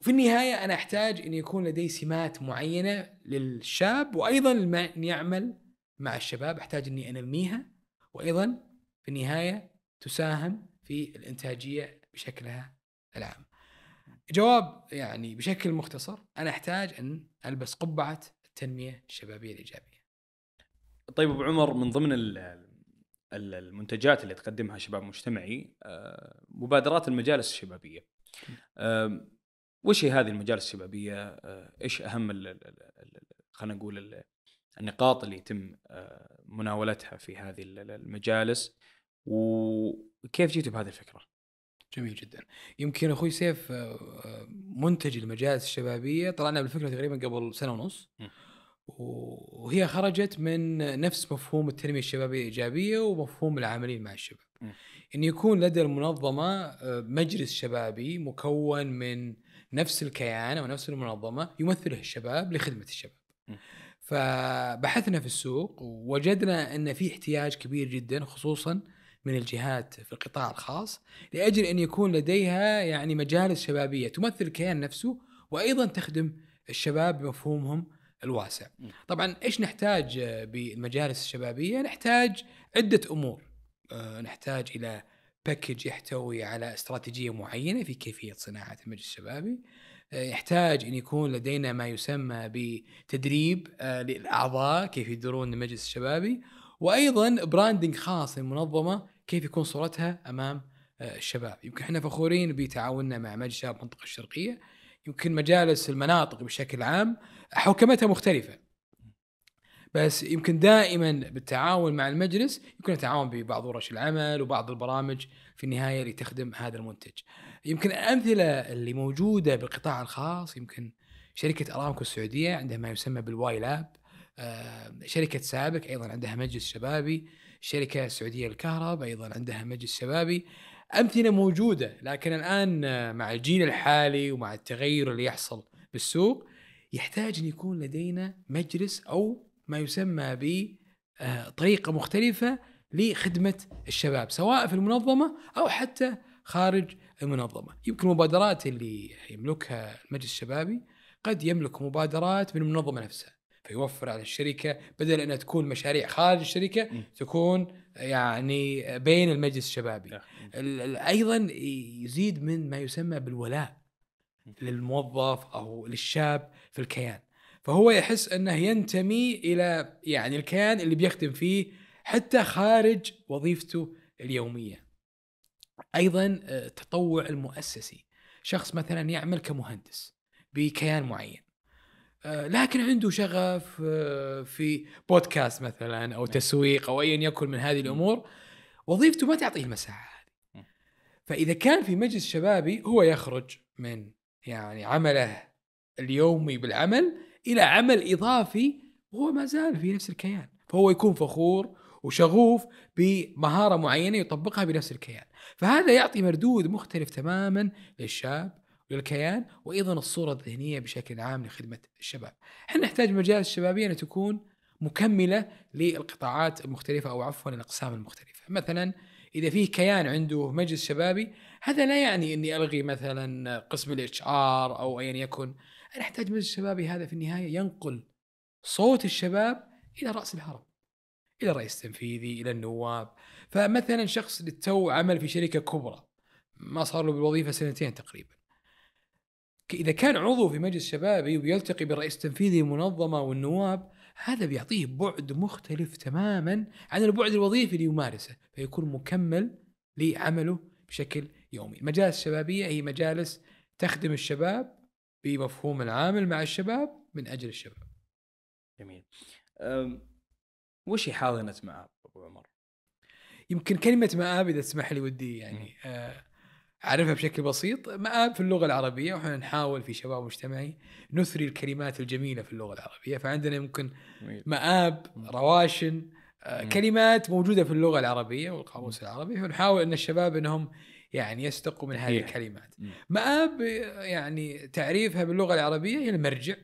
في النهاية أنا أحتاج أن يكون لدي سمات معينة للشاب وأيضا أن يعمل مع الشباب أحتاج أني أنميها وأيضا في النهاية تساهم في الإنتاجية بشكلها العام جواب يعني بشكل مختصر انا احتاج ان البس قبعه التنميه الشبابيه الايجابيه طيب ابو عمر من ضمن المنتجات اللي تقدمها شباب مجتمعي آه، مبادرات المجالس الشبابيه وش هي هذه المجالس الشبابيه آه، ايش اهم خلينا نقول النقاط اللي يتم آه، مناولتها في هذه المجالس وكيف جيتوا بهذه الفكره جميل جدا يمكن اخوي سيف آه، آه، منتج المجالس الشبابيه طلعنا بالفكره تقريبا قبل سنه ونص وهي خرجت من نفس مفهوم التنميه الشبابيه الايجابيه ومفهوم العاملين مع الشباب ان يكون لدى المنظمه آه، مجلس شبابي مكون من نفس الكيان او نفس المنظمه يمثله الشباب لخدمه الشباب فبحثنا في السوق ووجدنا ان في احتياج كبير جدا خصوصا من الجهات في القطاع الخاص لاجل ان يكون لديها يعني مجالس شبابيه تمثل الكيان نفسه وايضا تخدم الشباب بمفهومهم الواسع. طبعا ايش نحتاج بالمجالس الشبابيه؟ نحتاج عده امور. آه، نحتاج الى باكج يحتوي على استراتيجيه معينه في كيفيه صناعه المجلس الشبابي. آه، يحتاج ان يكون لدينا ما يسمى بتدريب آه، للاعضاء كيف يدرون المجلس الشبابي وايضا براندنج خاص للمنظمه كيف يكون صورتها امام آه، الشباب يمكن احنا فخورين بتعاوننا مع مجلس شباب المنطقه الشرقيه يمكن مجالس المناطق بشكل عام حوكمتها مختلفه بس يمكن دائما بالتعاون مع المجلس يمكن التعاون ببعض ورش العمل وبعض البرامج في النهايه اللي تخدم هذا المنتج. يمكن الامثله اللي موجوده بالقطاع الخاص يمكن شركه ارامكو السعوديه عندها ما يسمى بالواي لاب آه، شركه سابك ايضا عندها مجلس شبابي الشركه السعوديه للكهرباء ايضا عندها مجلس شبابي امثله موجوده لكن الان مع الجيل الحالي ومع التغير اللي يحصل بالسوق يحتاج ان يكون لدينا مجلس او ما يسمى ب آه، طريقه مختلفه لخدمه الشباب سواء في المنظمه او حتى خارج المنظمه، يمكن المبادرات اللي يملكها المجلس الشبابي قد يملك مبادرات من المنظمه نفسها. فيوفر على الشركه بدل انها تكون مشاريع خارج الشركه تكون يعني بين المجلس الشبابي نعم. ايضا يزيد من ما يسمى بالولاء للموظف او للشاب في الكيان فهو يحس انه ينتمي الى يعني الكيان اللي بيخدم فيه حتى خارج وظيفته اليوميه ايضا التطوع آه، المؤسسي شخص مثلا يعمل كمهندس بكيان معين آه، لكن عنده شغف آه، في بودكاست مثلا او نعم. تسويق او ايا يكن من هذه الامور وظيفته ما تعطيه المساحه هذه فاذا كان في مجلس شبابي هو يخرج من يعني عمله اليومي بالعمل الى عمل اضافي وهو ما زال في نفس الكيان فهو يكون فخور وشغوف بمهاره معينه يطبقها بنفس الكيان فهذا يعطي مردود مختلف تماما للشاب للكيان وايضا الصوره الذهنيه بشكل عام لخدمه الشباب. احنا نحتاج مجالس الشبابيه ان تكون مكمله للقطاعات المختلفه او عفوا الاقسام المختلفه، مثلا اذا في كيان عنده مجلس شبابي هذا لا يعني اني الغي مثلا قسم الاتش ار او ايا يكن، انا احتاج مجلس شبابي هذا في النهايه ينقل صوت الشباب الى راس الهرم. الى الرئيس التنفيذي، الى النواب، فمثلا شخص للتو عمل في شركه كبرى ما صار له بالوظيفه سنتين تقريبا. اذا كان عضو في مجلس شبابي وبيلتقي بالرئيس التنفيذي المنظمه والنواب هذا بيعطيه بعد مختلف تماما عن البعد الوظيفي اللي يمارسه فيكون مكمل لعمله بشكل يومي مجالس الشبابيه هي مجالس تخدم الشباب بمفهوم العامل مع الشباب من اجل الشباب جميل وش حاضنه مآب ابو عمر يمكن كلمه مآب اذا تسمح لي ودي يعني أه اعرفها بشكل بسيط مآب في اللغه العربيه واحنا نحاول في شباب مجتمعي نثري الكلمات الجميله في اللغه العربيه فعندنا يمكن مآب رواشن آه، كلمات موجوده في اللغه العربيه والقاموس العربي فنحاول ان الشباب انهم يعني يستقوا من هذه الكلمات مآب يعني تعريفها باللغه العربيه هي المرجع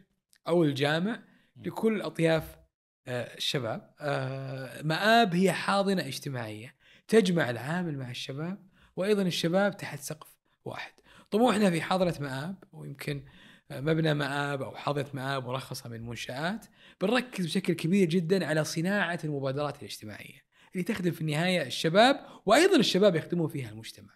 او الجامع لكل اطياف آه، الشباب آه، مآب هي حاضنه اجتماعيه تجمع العامل مع الشباب وايضا الشباب تحت سقف واحد. طموحنا في حضره مآب ويمكن آه، مبنى مآب او حاضره مآب مرخصه من منشآت بنركز بشكل كبير جدا على صناعه المبادرات الاجتماعيه اللي تخدم في النهايه الشباب وايضا الشباب يخدمون فيها المجتمع.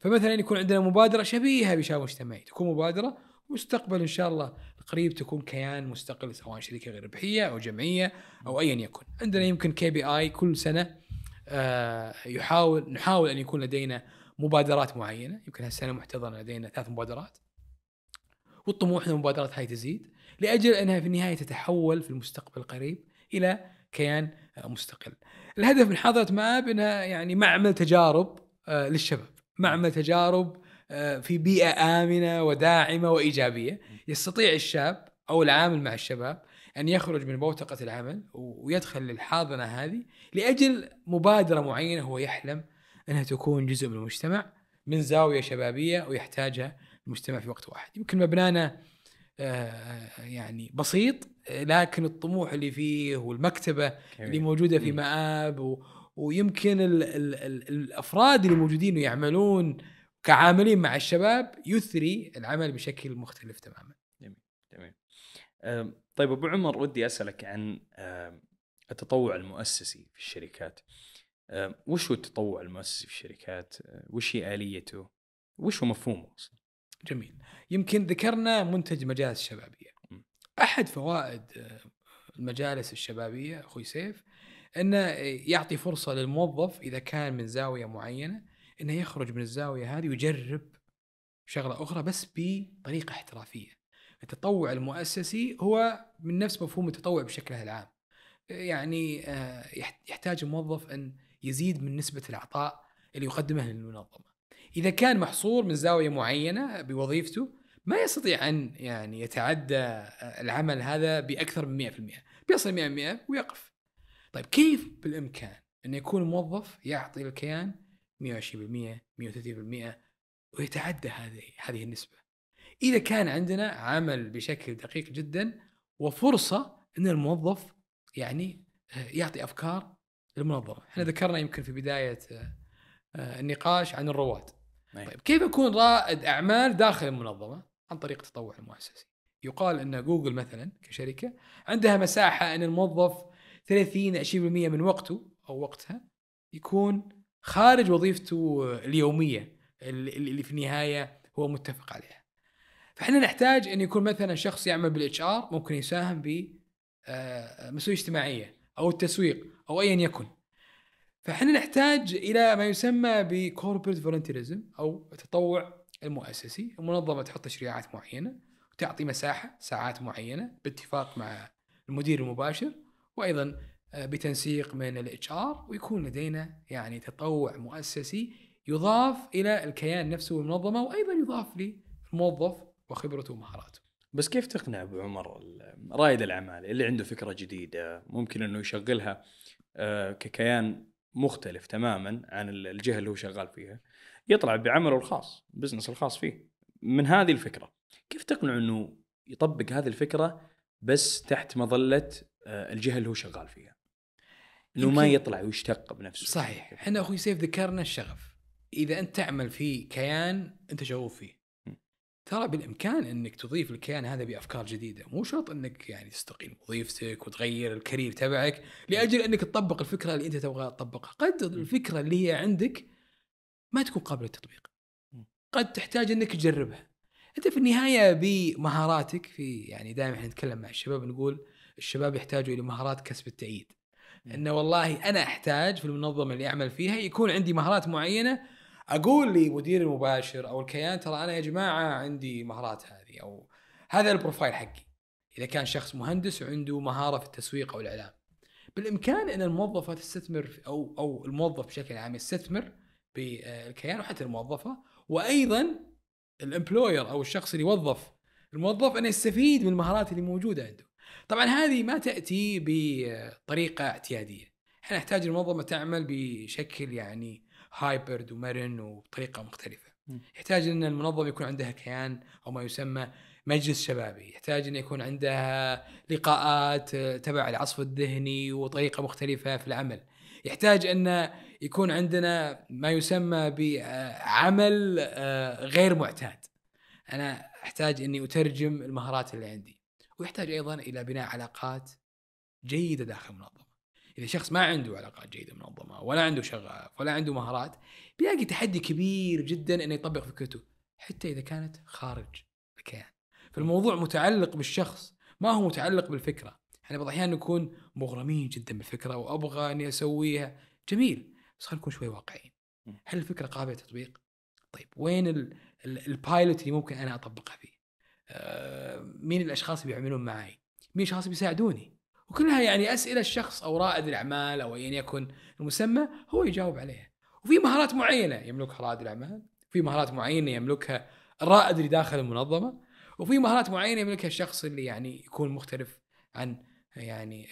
فمثلا يكون عندنا مبادره شبيهه بشاب مجتمعي، تكون مبادره مستقبل ان شاء الله قريب تكون كيان مستقل سواء شركه غير ربحيه او جمعيه او ايا يكن. عندنا يمكن كي بي اي كل سنه آه، يحاول نحاول ان يكون لدينا مبادرات معينه يمكن هالسنه محتضنه لدينا ثلاث مبادرات والطموح ان المبادرات هاي تزيد لاجل انها في النهايه تتحول في المستقبل القريب الى كيان مستقل. الهدف من حاضره مآب انها يعني معمل تجارب آه، للشباب، معمل تجارب آه، في بيئه امنه وداعمه وايجابيه، يستطيع الشاب او العامل مع الشباب ان يخرج من بوتقه العمل ويدخل للحاضنه هذه لاجل مبادره معينه هو يحلم انها تكون جزء من المجتمع من زاويه شبابيه ويحتاجها المجتمع في وقت واحد يمكن مبنانا آه، يعني بسيط لكن الطموح اللي فيه والمكتبه اللي موجوده في مآب و ويمكن الـ الـ الـ الافراد اللي موجودين ويعملون كعاملين مع الشباب يثري العمل بشكل مختلف تماما. جميل جميل. طيب ابو عمر ودي اسالك عن التطوع المؤسسي في الشركات وش هو التطوع المؤسسي في الشركات آه، وش هي اليته وش هو مفهومه اصلا جميل يمكن ذكرنا منتج مجالس الشبابيه احد فوائد آه، المجالس الشبابيه اخوي سيف انه آه، يعطي فرصه للموظف اذا كان من زاويه معينه انه يخرج من الزاويه هذه ويجرب شغله اخرى بس بطريقه احترافيه التطوع المؤسسي هو من نفس مفهوم التطوع بشكله العام يعني آه، يحتاج الموظف أن يزيد من نسبة العطاء اللي يقدمه للمنظمة إذا كان محصور من زاوية معينة بوظيفته ما يستطيع أن يعني يتعدى آه، العمل هذا بأكثر من 100% بيصل 100% ويقف طيب كيف بالإمكان أن يكون موظف يعطي الكيان 120% 130% ويتعدى هذه هذه النسبة اذا كان عندنا عمل بشكل دقيق جدا وفرصه ان الموظف يعني آه، يعطي افكار للمنظمه، احنا ذكرنا يمكن في بدايه آه، آه، النقاش عن الرواد. نعم. طيب كيف اكون رائد اعمال داخل المنظمه؟ عن طريق التطوع المؤسسي. يقال ان جوجل مثلا كشركه عندها مساحه ان الموظف 30 20% من وقته او وقتها يكون خارج وظيفته اليوميه اللي في النهايه هو متفق عليها. فاحنا نحتاج ان يكون مثلا شخص يعمل بالاتش ار ممكن يساهم ب آه، مسؤوليه اجتماعيه او التسويق او ايا يكن. فاحنا نحتاج الى ما يسمى بكوربريت فولنتيرزم او التطوع المؤسسي، المنظمه تحط تشريعات معينه وتعطي مساحه ساعات معينه باتفاق مع المدير المباشر وايضا آه، بتنسيق من الاتش ار ويكون لدينا يعني تطوع مؤسسي يضاف الى الكيان نفسه والمنظمه وايضا يضاف للموظف وخبرته ومهاراته بس كيف تقنع ابو عمر رائد الاعمال اللي عنده فكره جديده ممكن انه يشغلها آه، ككيان مختلف تماما عن الجهه اللي هو شغال فيها يطلع بعمله الخاص بزنس الخاص فيه من هذه الفكره كيف تقنعه انه يطبق هذه الفكره بس تحت مظله آه، الجهه اللي هو شغال فيها انه ما يطلع ويشتق بنفسه صحيح احنا اخوي سيف ذكرنا الشغف اذا انت تعمل في كيان انت شغوف فيه ترى بالامكان انك تضيف الكيان هذا بافكار جديده، مو شرط انك يعني تستقيل وظيفتك وتغير الكارير تبعك لاجل انك تطبق الفكره اللي انت تبغى تطبقها، قد الفكره اللي هي عندك ما تكون قابله للتطبيق. قد تحتاج انك تجربها. انت في النهايه بمهاراتك في يعني دائما احنا نتكلم مع الشباب نقول الشباب يحتاجوا الى مهارات كسب التأييد. انه والله انا احتاج في المنظمه اللي اعمل فيها يكون عندي مهارات معينه اقول لمدير المباشر او الكيان ترى انا يا جماعه عندي مهارات هذه او هذا البروفايل حقي اذا كان شخص مهندس وعنده مهاره في التسويق او الاعلام بالامكان ان الموظفه تستثمر او او الموظف بشكل عام يستثمر بالكيان آه، وحتى الموظفه وايضا الامبلوير او الشخص اللي وظف الموظف انه يستفيد من المهارات اللي موجوده عنده. طبعا هذه ما تاتي بطريقه اعتياديه. احنا نحتاج المنظمه تعمل بشكل يعني هايبرد ومرن وبطريقه مختلفه يحتاج ان المنظمه يكون عندها كيان او ما يسمى مجلس شبابي يحتاج ان يكون عندها لقاءات تبع العصف الذهني وطريقه مختلفه في العمل يحتاج ان يكون عندنا ما يسمى بعمل آه، غير معتاد انا احتاج اني اترجم المهارات اللي عندي ويحتاج ايضا الى بناء علاقات جيده داخل المنظمه اذا شخص ما عنده علاقات جيده منظمه ولا عنده شغف ولا عنده مهارات بيلاقي تحدي كبير جدا انه يطبق فكرته حتى اذا كانت خارج الكيان فالموضوع متعلق بالشخص ما هو متعلق بالفكره احنا بعض الاحيان نكون مغرمين جدا بالفكره وابغى اني اسويها جميل بس خلينا نكون شوي واقعيين هل الفكره قابله للتطبيق؟ طيب وين البايلوت اللي ممكن انا اطبقها فيه؟ آه، مين الاشخاص اللي بيعملون معي؟ مين الاشخاص اللي بيساعدوني؟ وكلها يعني اسئله الشخص او رائد الاعمال او ايا يعني يكن المسمى هو يجاوب عليها وفي مهارات معينه يملكها رائد الاعمال في مهارات معينه يملكها الرائد اللي داخل المنظمه وفي مهارات معينه يملكها الشخص اللي يعني يكون مختلف عن يعني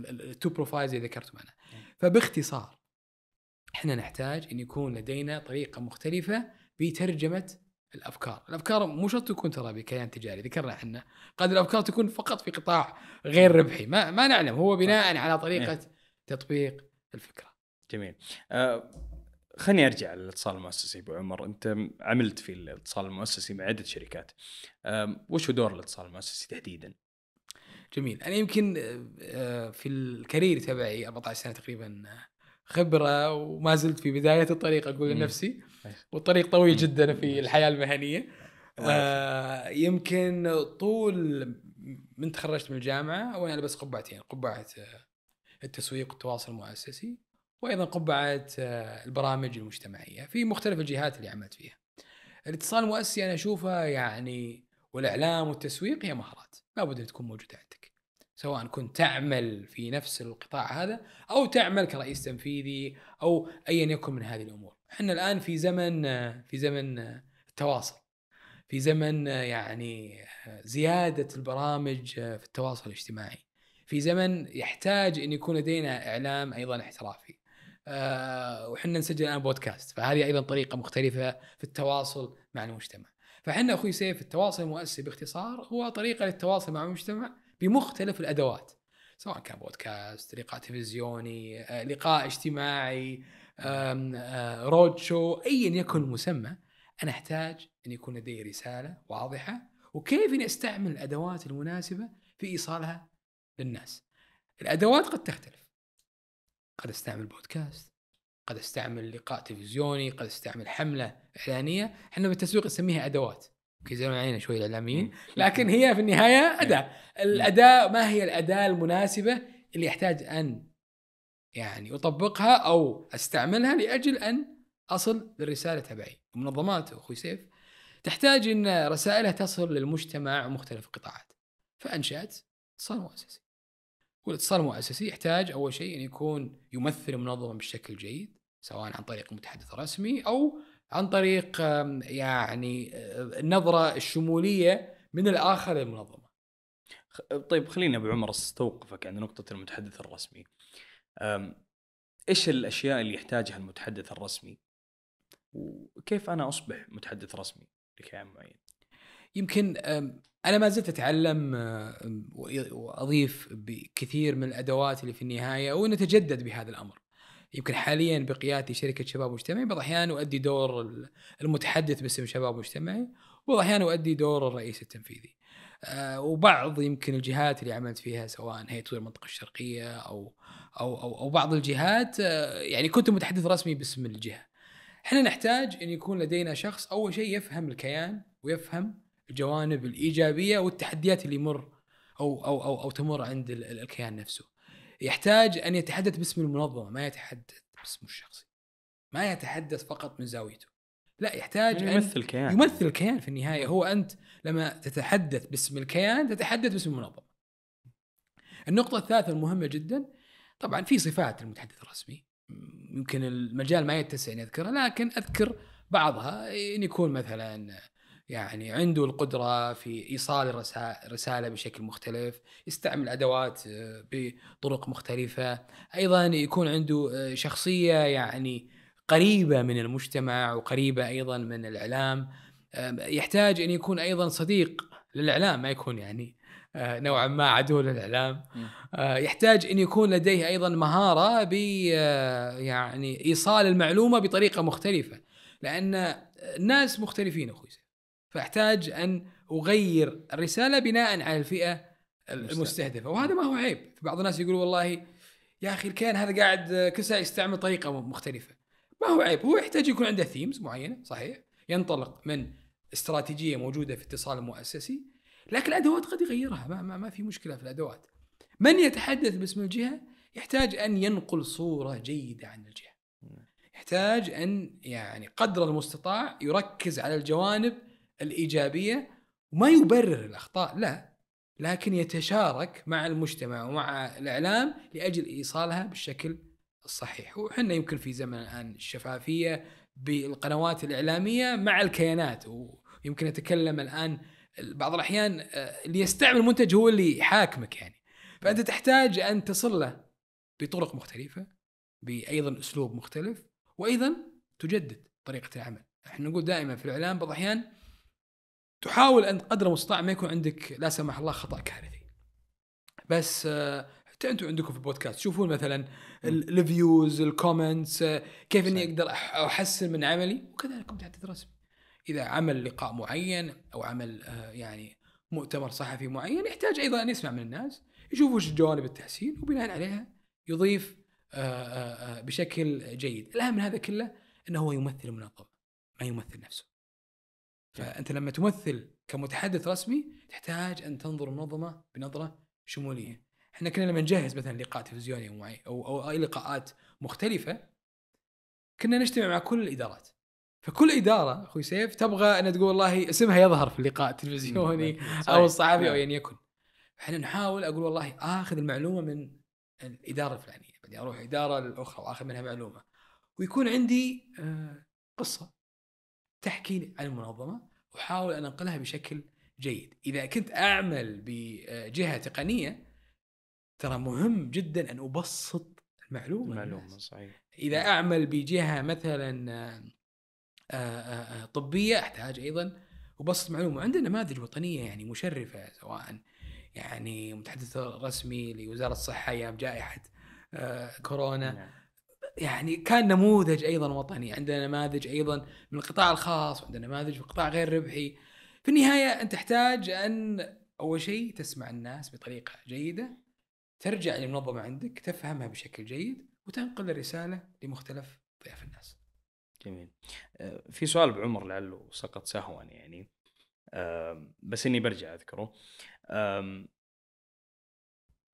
التو بروفايلز اللي ذكرتهم انا فباختصار احنا نحتاج ان يكون لدينا طريقه مختلفه في ترجمه الافكار، الافكار مو شرط تكون ترى بكيان تجاري ذكرنا احنا، قد الافكار تكون فقط في قطاع غير ربحي، ما ما نعلم هو بناء على طريقه إيه. تطبيق الفكره. جميل. أه خليني ارجع للاتصال المؤسسي ابو عمر، انت عملت في الاتصال المؤسسي مع عده شركات. أه وش هو دور الاتصال المؤسسي تحديدا؟ جميل، انا يمكن آه، آه، في الكارير تبعي 14 سنه تقريبا آه، خبره وما زلت في بدايه الطريق اقول لنفسي طيب. والطريق طويل جدا في الحياه المهنيه آه يمكن طول من تخرجت من الجامعه وانا بس قبعتين قبعه آه، التسويق والتواصل المؤسسي وايضا قبعه آه، البرامج المجتمعيه في مختلف الجهات اللي عملت فيها. الاتصال المؤسسي انا اشوفه يعني والاعلام والتسويق هي مهارات لابد ان تكون موجوده عندك. سواء كنت تعمل في نفس القطاع هذا او تعمل كرئيس تنفيذي او ايا يكن من هذه الامور احنا الان في زمن في زمن التواصل في زمن يعني زياده البرامج في التواصل الاجتماعي في زمن يحتاج ان يكون لدينا اعلام ايضا احترافي أه وحنا نسجل الان بودكاست فهذه ايضا طريقه مختلفه في التواصل مع المجتمع فحنا اخوي سيف التواصل المؤسسي باختصار هو طريقه للتواصل مع المجتمع بمختلف الادوات سواء كان بودكاست لقاء تلفزيوني آه، لقاء اجتماعي رود شو آه، ايا يكن المسمى انا احتاج ان يكون لدي رساله واضحه وكيف اني استعمل الادوات المناسبه في ايصالها للناس الادوات قد تختلف قد استعمل بودكاست قد استعمل لقاء تلفزيوني قد استعمل حمله اعلانيه احنا بالتسويق نسميها ادوات يزعلون يعني علينا شوي الاعلاميين لكن هي في النهايه اداء الاداء ما هي الاداه المناسبه اللي احتاج ان يعني اطبقها او استعملها لاجل ان اصل للرساله تبعي المنظمات اخوي سيف تحتاج ان رسائلها تصل للمجتمع ومختلف القطاعات فانشات اتصال مؤسسي والاتصال المؤسسي يحتاج اول شيء ان يكون يمثل المنظمه بشكل جيد سواء عن طريق متحدث رسمي او عن طريق يعني النظره آه، الشموليه من الاخر للمنظمه. طيب خليني ابو عمر استوقفك عند نقطه المتحدث الرسمي. ايش الاشياء اللي يحتاجها المتحدث الرسمي؟ وكيف انا اصبح متحدث رسمي لكيان معين؟ يمكن انا ما زلت اتعلم واضيف بكثير من الادوات اللي في النهايه ونتجدد بهذا الامر. يمكن حاليا بقيادتي شركه شباب مجتمعي بعض الاحيان اؤدي دور المتحدث باسم شباب مجتمعي وبعض الاحيان اؤدي دور الرئيس التنفيذي. آه، وبعض يمكن الجهات اللي عملت فيها سواء هيئه تطوير المنطقه الشرقيه او او او, أو بعض الجهات آه، يعني كنت متحدث رسمي باسم الجهه. احنا نحتاج ان يكون لدينا شخص اول شيء يفهم الكيان ويفهم الجوانب الايجابيه والتحديات اللي يمر او او او, أو تمر عند الكيان نفسه. يحتاج ان يتحدث باسم المنظمه ما يتحدث باسمه الشخصي ما يتحدث فقط من زاويته لا يحتاج يعني يمثل الكيان يمثل الكيان في النهايه هو انت لما تتحدث باسم الكيان تتحدث باسم المنظمه النقطه الثالثه المهمه جدا طبعا في صفات المتحدث الرسمي يمكن المجال ما يتسع اني اذكرها لكن اذكر بعضها ان يكون مثلا يعني عنده القدره في ايصال الرساله بشكل مختلف يستعمل ادوات آه، بطرق مختلفه ايضا يكون عنده آه، شخصيه يعني قريبه من المجتمع وقريبه ايضا من الاعلام يحتاج ان يكون ايضا صديق للاعلام ما يكون يعني آه، نوعا ما عدو للاعلام يحتاج ان يكون لديه ايضا مهاره ب يعني ايصال المعلومه بطريقه مختلفه لان الناس مختلفين اخوي فاحتاج ان اغير الرساله بناء على الفئه المستهدفه وهذا ما هو عيب بعض الناس يقولوا والله يا اخي الكيان هذا قاعد كل ساعه يستعمل طريقه مختلفه ما هو عيب هو يحتاج يكون عنده ثيمز معينه صحيح ينطلق من استراتيجيه موجوده في اتصال المؤسسي لكن الادوات قد يغيرها ما, ما, ما في مشكله في الادوات من يتحدث باسم الجهه يحتاج ان ينقل صوره جيده عن الجهه نعم. يحتاج ان يعني قدر المستطاع يركز على الجوانب الايجابيه وما يبرر الاخطاء لا لكن يتشارك مع المجتمع ومع الاعلام لاجل ايصالها بالشكل الصحيح وحنا يمكن في زمن الان الشفافيه بالقنوات الاعلاميه مع الكيانات ويمكن اتكلم الان بعض الاحيان آه، اللي يستعمل المنتج هو اللي يحاكمك يعني فانت تحتاج ان تصل له بطرق مختلفه بايضا اسلوب مختلف وايضا تجدد طريقه العمل احنا نقول دائما في الاعلام بعض الاحيان تحاول ان قدر المستطاع ما يكون عندك لا سمح الله خطا كارثي بس آه، حتى انتم عندكم في البودكاست تشوفون مثلا الفيوز الكومنتس آه، كيف اني اقدر احسن من عملي وكذلك تحدث رسمي اذا عمل لقاء معين او عمل آه، يعني مؤتمر صحفي معين يحتاج ايضا ان يسمع من الناس يشوف وش جوانب التحسين وبناء عليها يضيف بشكل جيد الاهم من هذا كله انه هو يمثل المنظمه ما يمثل نفسه فانت لما تمثل كمتحدث رسمي تحتاج ان تنظر المنظمه بنظره شموليه. احنا كنا لما نجهز مثلا لقاء تلفزيوني او معي او او اي لقاءات مختلفه كنا نجتمع مع كل الادارات. فكل اداره اخوي سيف تبغى ان تقول والله اسمها يظهر في اللقاء التلفزيوني *laughs* او الصحفي او يعني يكن. احنا نحاول اقول والله اخذ المعلومه من الاداره الفلانيه، بعدين اروح اداره الاخرى واخذ منها معلومه. ويكون عندي آه، قصه تحكي لي عن المنظمه واحاول ان انقلها بشكل جيد اذا كنت اعمل بجهه تقنيه ترى مهم جدا ان ابسط المعلومه المعلومه صحيح اذا نعم. اعمل بجهه مثلا آه، آه، آه، طبيه احتاج ايضا ابسط معلومه وعندنا نماذج وطنيه يعني مشرفه سواء يعني متحدث رسمي لوزاره الصحه ايام جائحه كورونا نعم. يعني كان نموذج ايضا وطني عندنا نماذج ايضا من القطاع الخاص وعندنا نماذج في القطاع غير ربحي في النهايه انت تحتاج ان اول شيء تسمع الناس بطريقه جيده ترجع للمنظمه عندك تفهمها بشكل جيد وتنقل الرساله لمختلف ضياف الناس جميل أه، في سؤال بعمر لعله سقط سهوا يعني أه، بس اني برجع اذكره أه،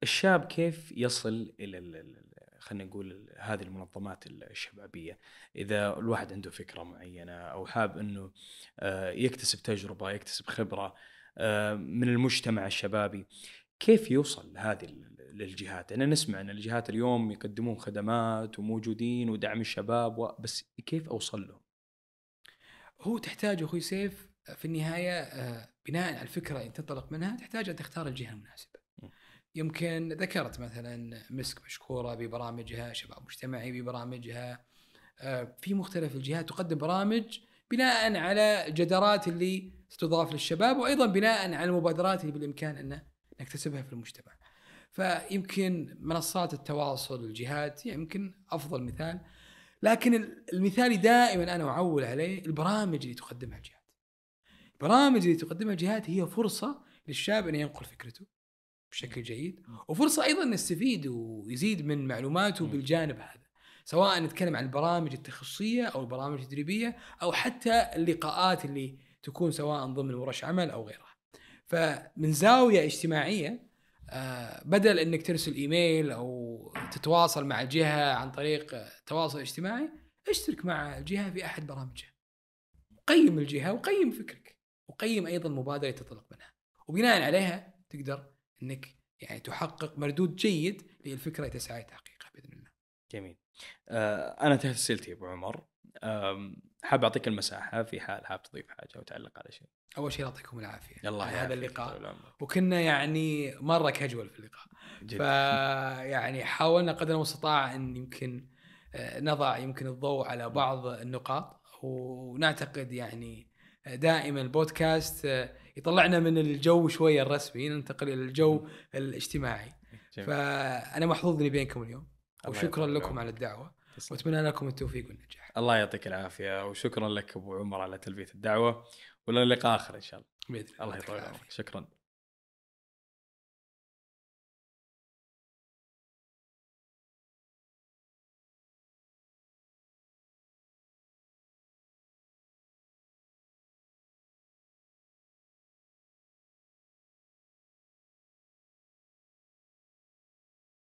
الشاب كيف يصل الى خلينا نقول هذه المنظمات الشبابيه اذا الواحد عنده فكره معينه او حاب انه آه، يكتسب تجربه يكتسب خبره آه، من المجتمع الشبابي كيف يوصل هذه للجهات؟ انا نسمع ان الجهات اليوم يقدمون خدمات وموجودين ودعم الشباب و... بس كيف اوصل لهم؟ هو تحتاج اخوي سيف في النهايه آه، بناء على الفكره اللي تنطلق منها تحتاج ان تختار الجهه المناسبه. يمكن ذكرت مثلا مسك مشكوره ببرامجها شباب مجتمعي ببرامجها آه، في مختلف الجهات تقدم برامج بناء على الجدارات اللي ستضاف للشباب وايضا بناء على المبادرات اللي بالامكان ان نكتسبها في المجتمع. فيمكن منصات التواصل الجهات يمكن افضل مثال لكن المثالي دائما انا اعول عليه البرامج اللي تقدمها الجهات. البرامج اللي تقدمها الجهات هي فرصه للشاب ان ينقل فكرته بشكل جيد وفرصه ايضا نستفيد ويزيد من معلوماته بالجانب هذا سواء نتكلم عن البرامج التخصصيه او البرامج التدريبيه او حتى اللقاءات اللي تكون سواء ضمن ورش عمل او غيرها فمن زاويه اجتماعيه آه، بدل انك ترسل ايميل او تتواصل مع جهه عن طريق تواصل اجتماعي اشترك مع الجهه في احد برامجها قيم الجهه وقيم فكرك وقيم ايضا مبادره تطلق منها وبناء عليها تقدر انك يعني تحقق مردود جيد للفكره اللي تسعى لتحقيقها باذن الله. جميل. آه، انا انتهت اسئلتي ابو عمر. حاب اعطيك المساحه في حال حاب تضيف حاجه او تعلق على شيء. اول شيء يعطيكم العافيه الله هذا اللقاء وكنا يعني مره كاجوال في اللقاء. جدا. فيعني *laughs* حاولنا قدر المستطاع ان يمكن آه، نضع يمكن الضوء على بعض النقاط ونعتقد يعني دائما البودكاست آه، يطلعنا من الجو شويه الرسمي ننتقل الى الجو الاجتماعي جميل. فانا محظوظ اني بينكم اليوم وشكرا لكم على الدعوه واتمنى لكم التوفيق والنجاح الله يعطيك العافيه وشكرا لك ابو عمر على تلبيه الدعوه ولنا لقاء اخر ان شاء الله باذن الله الله يطول عمرك شكرا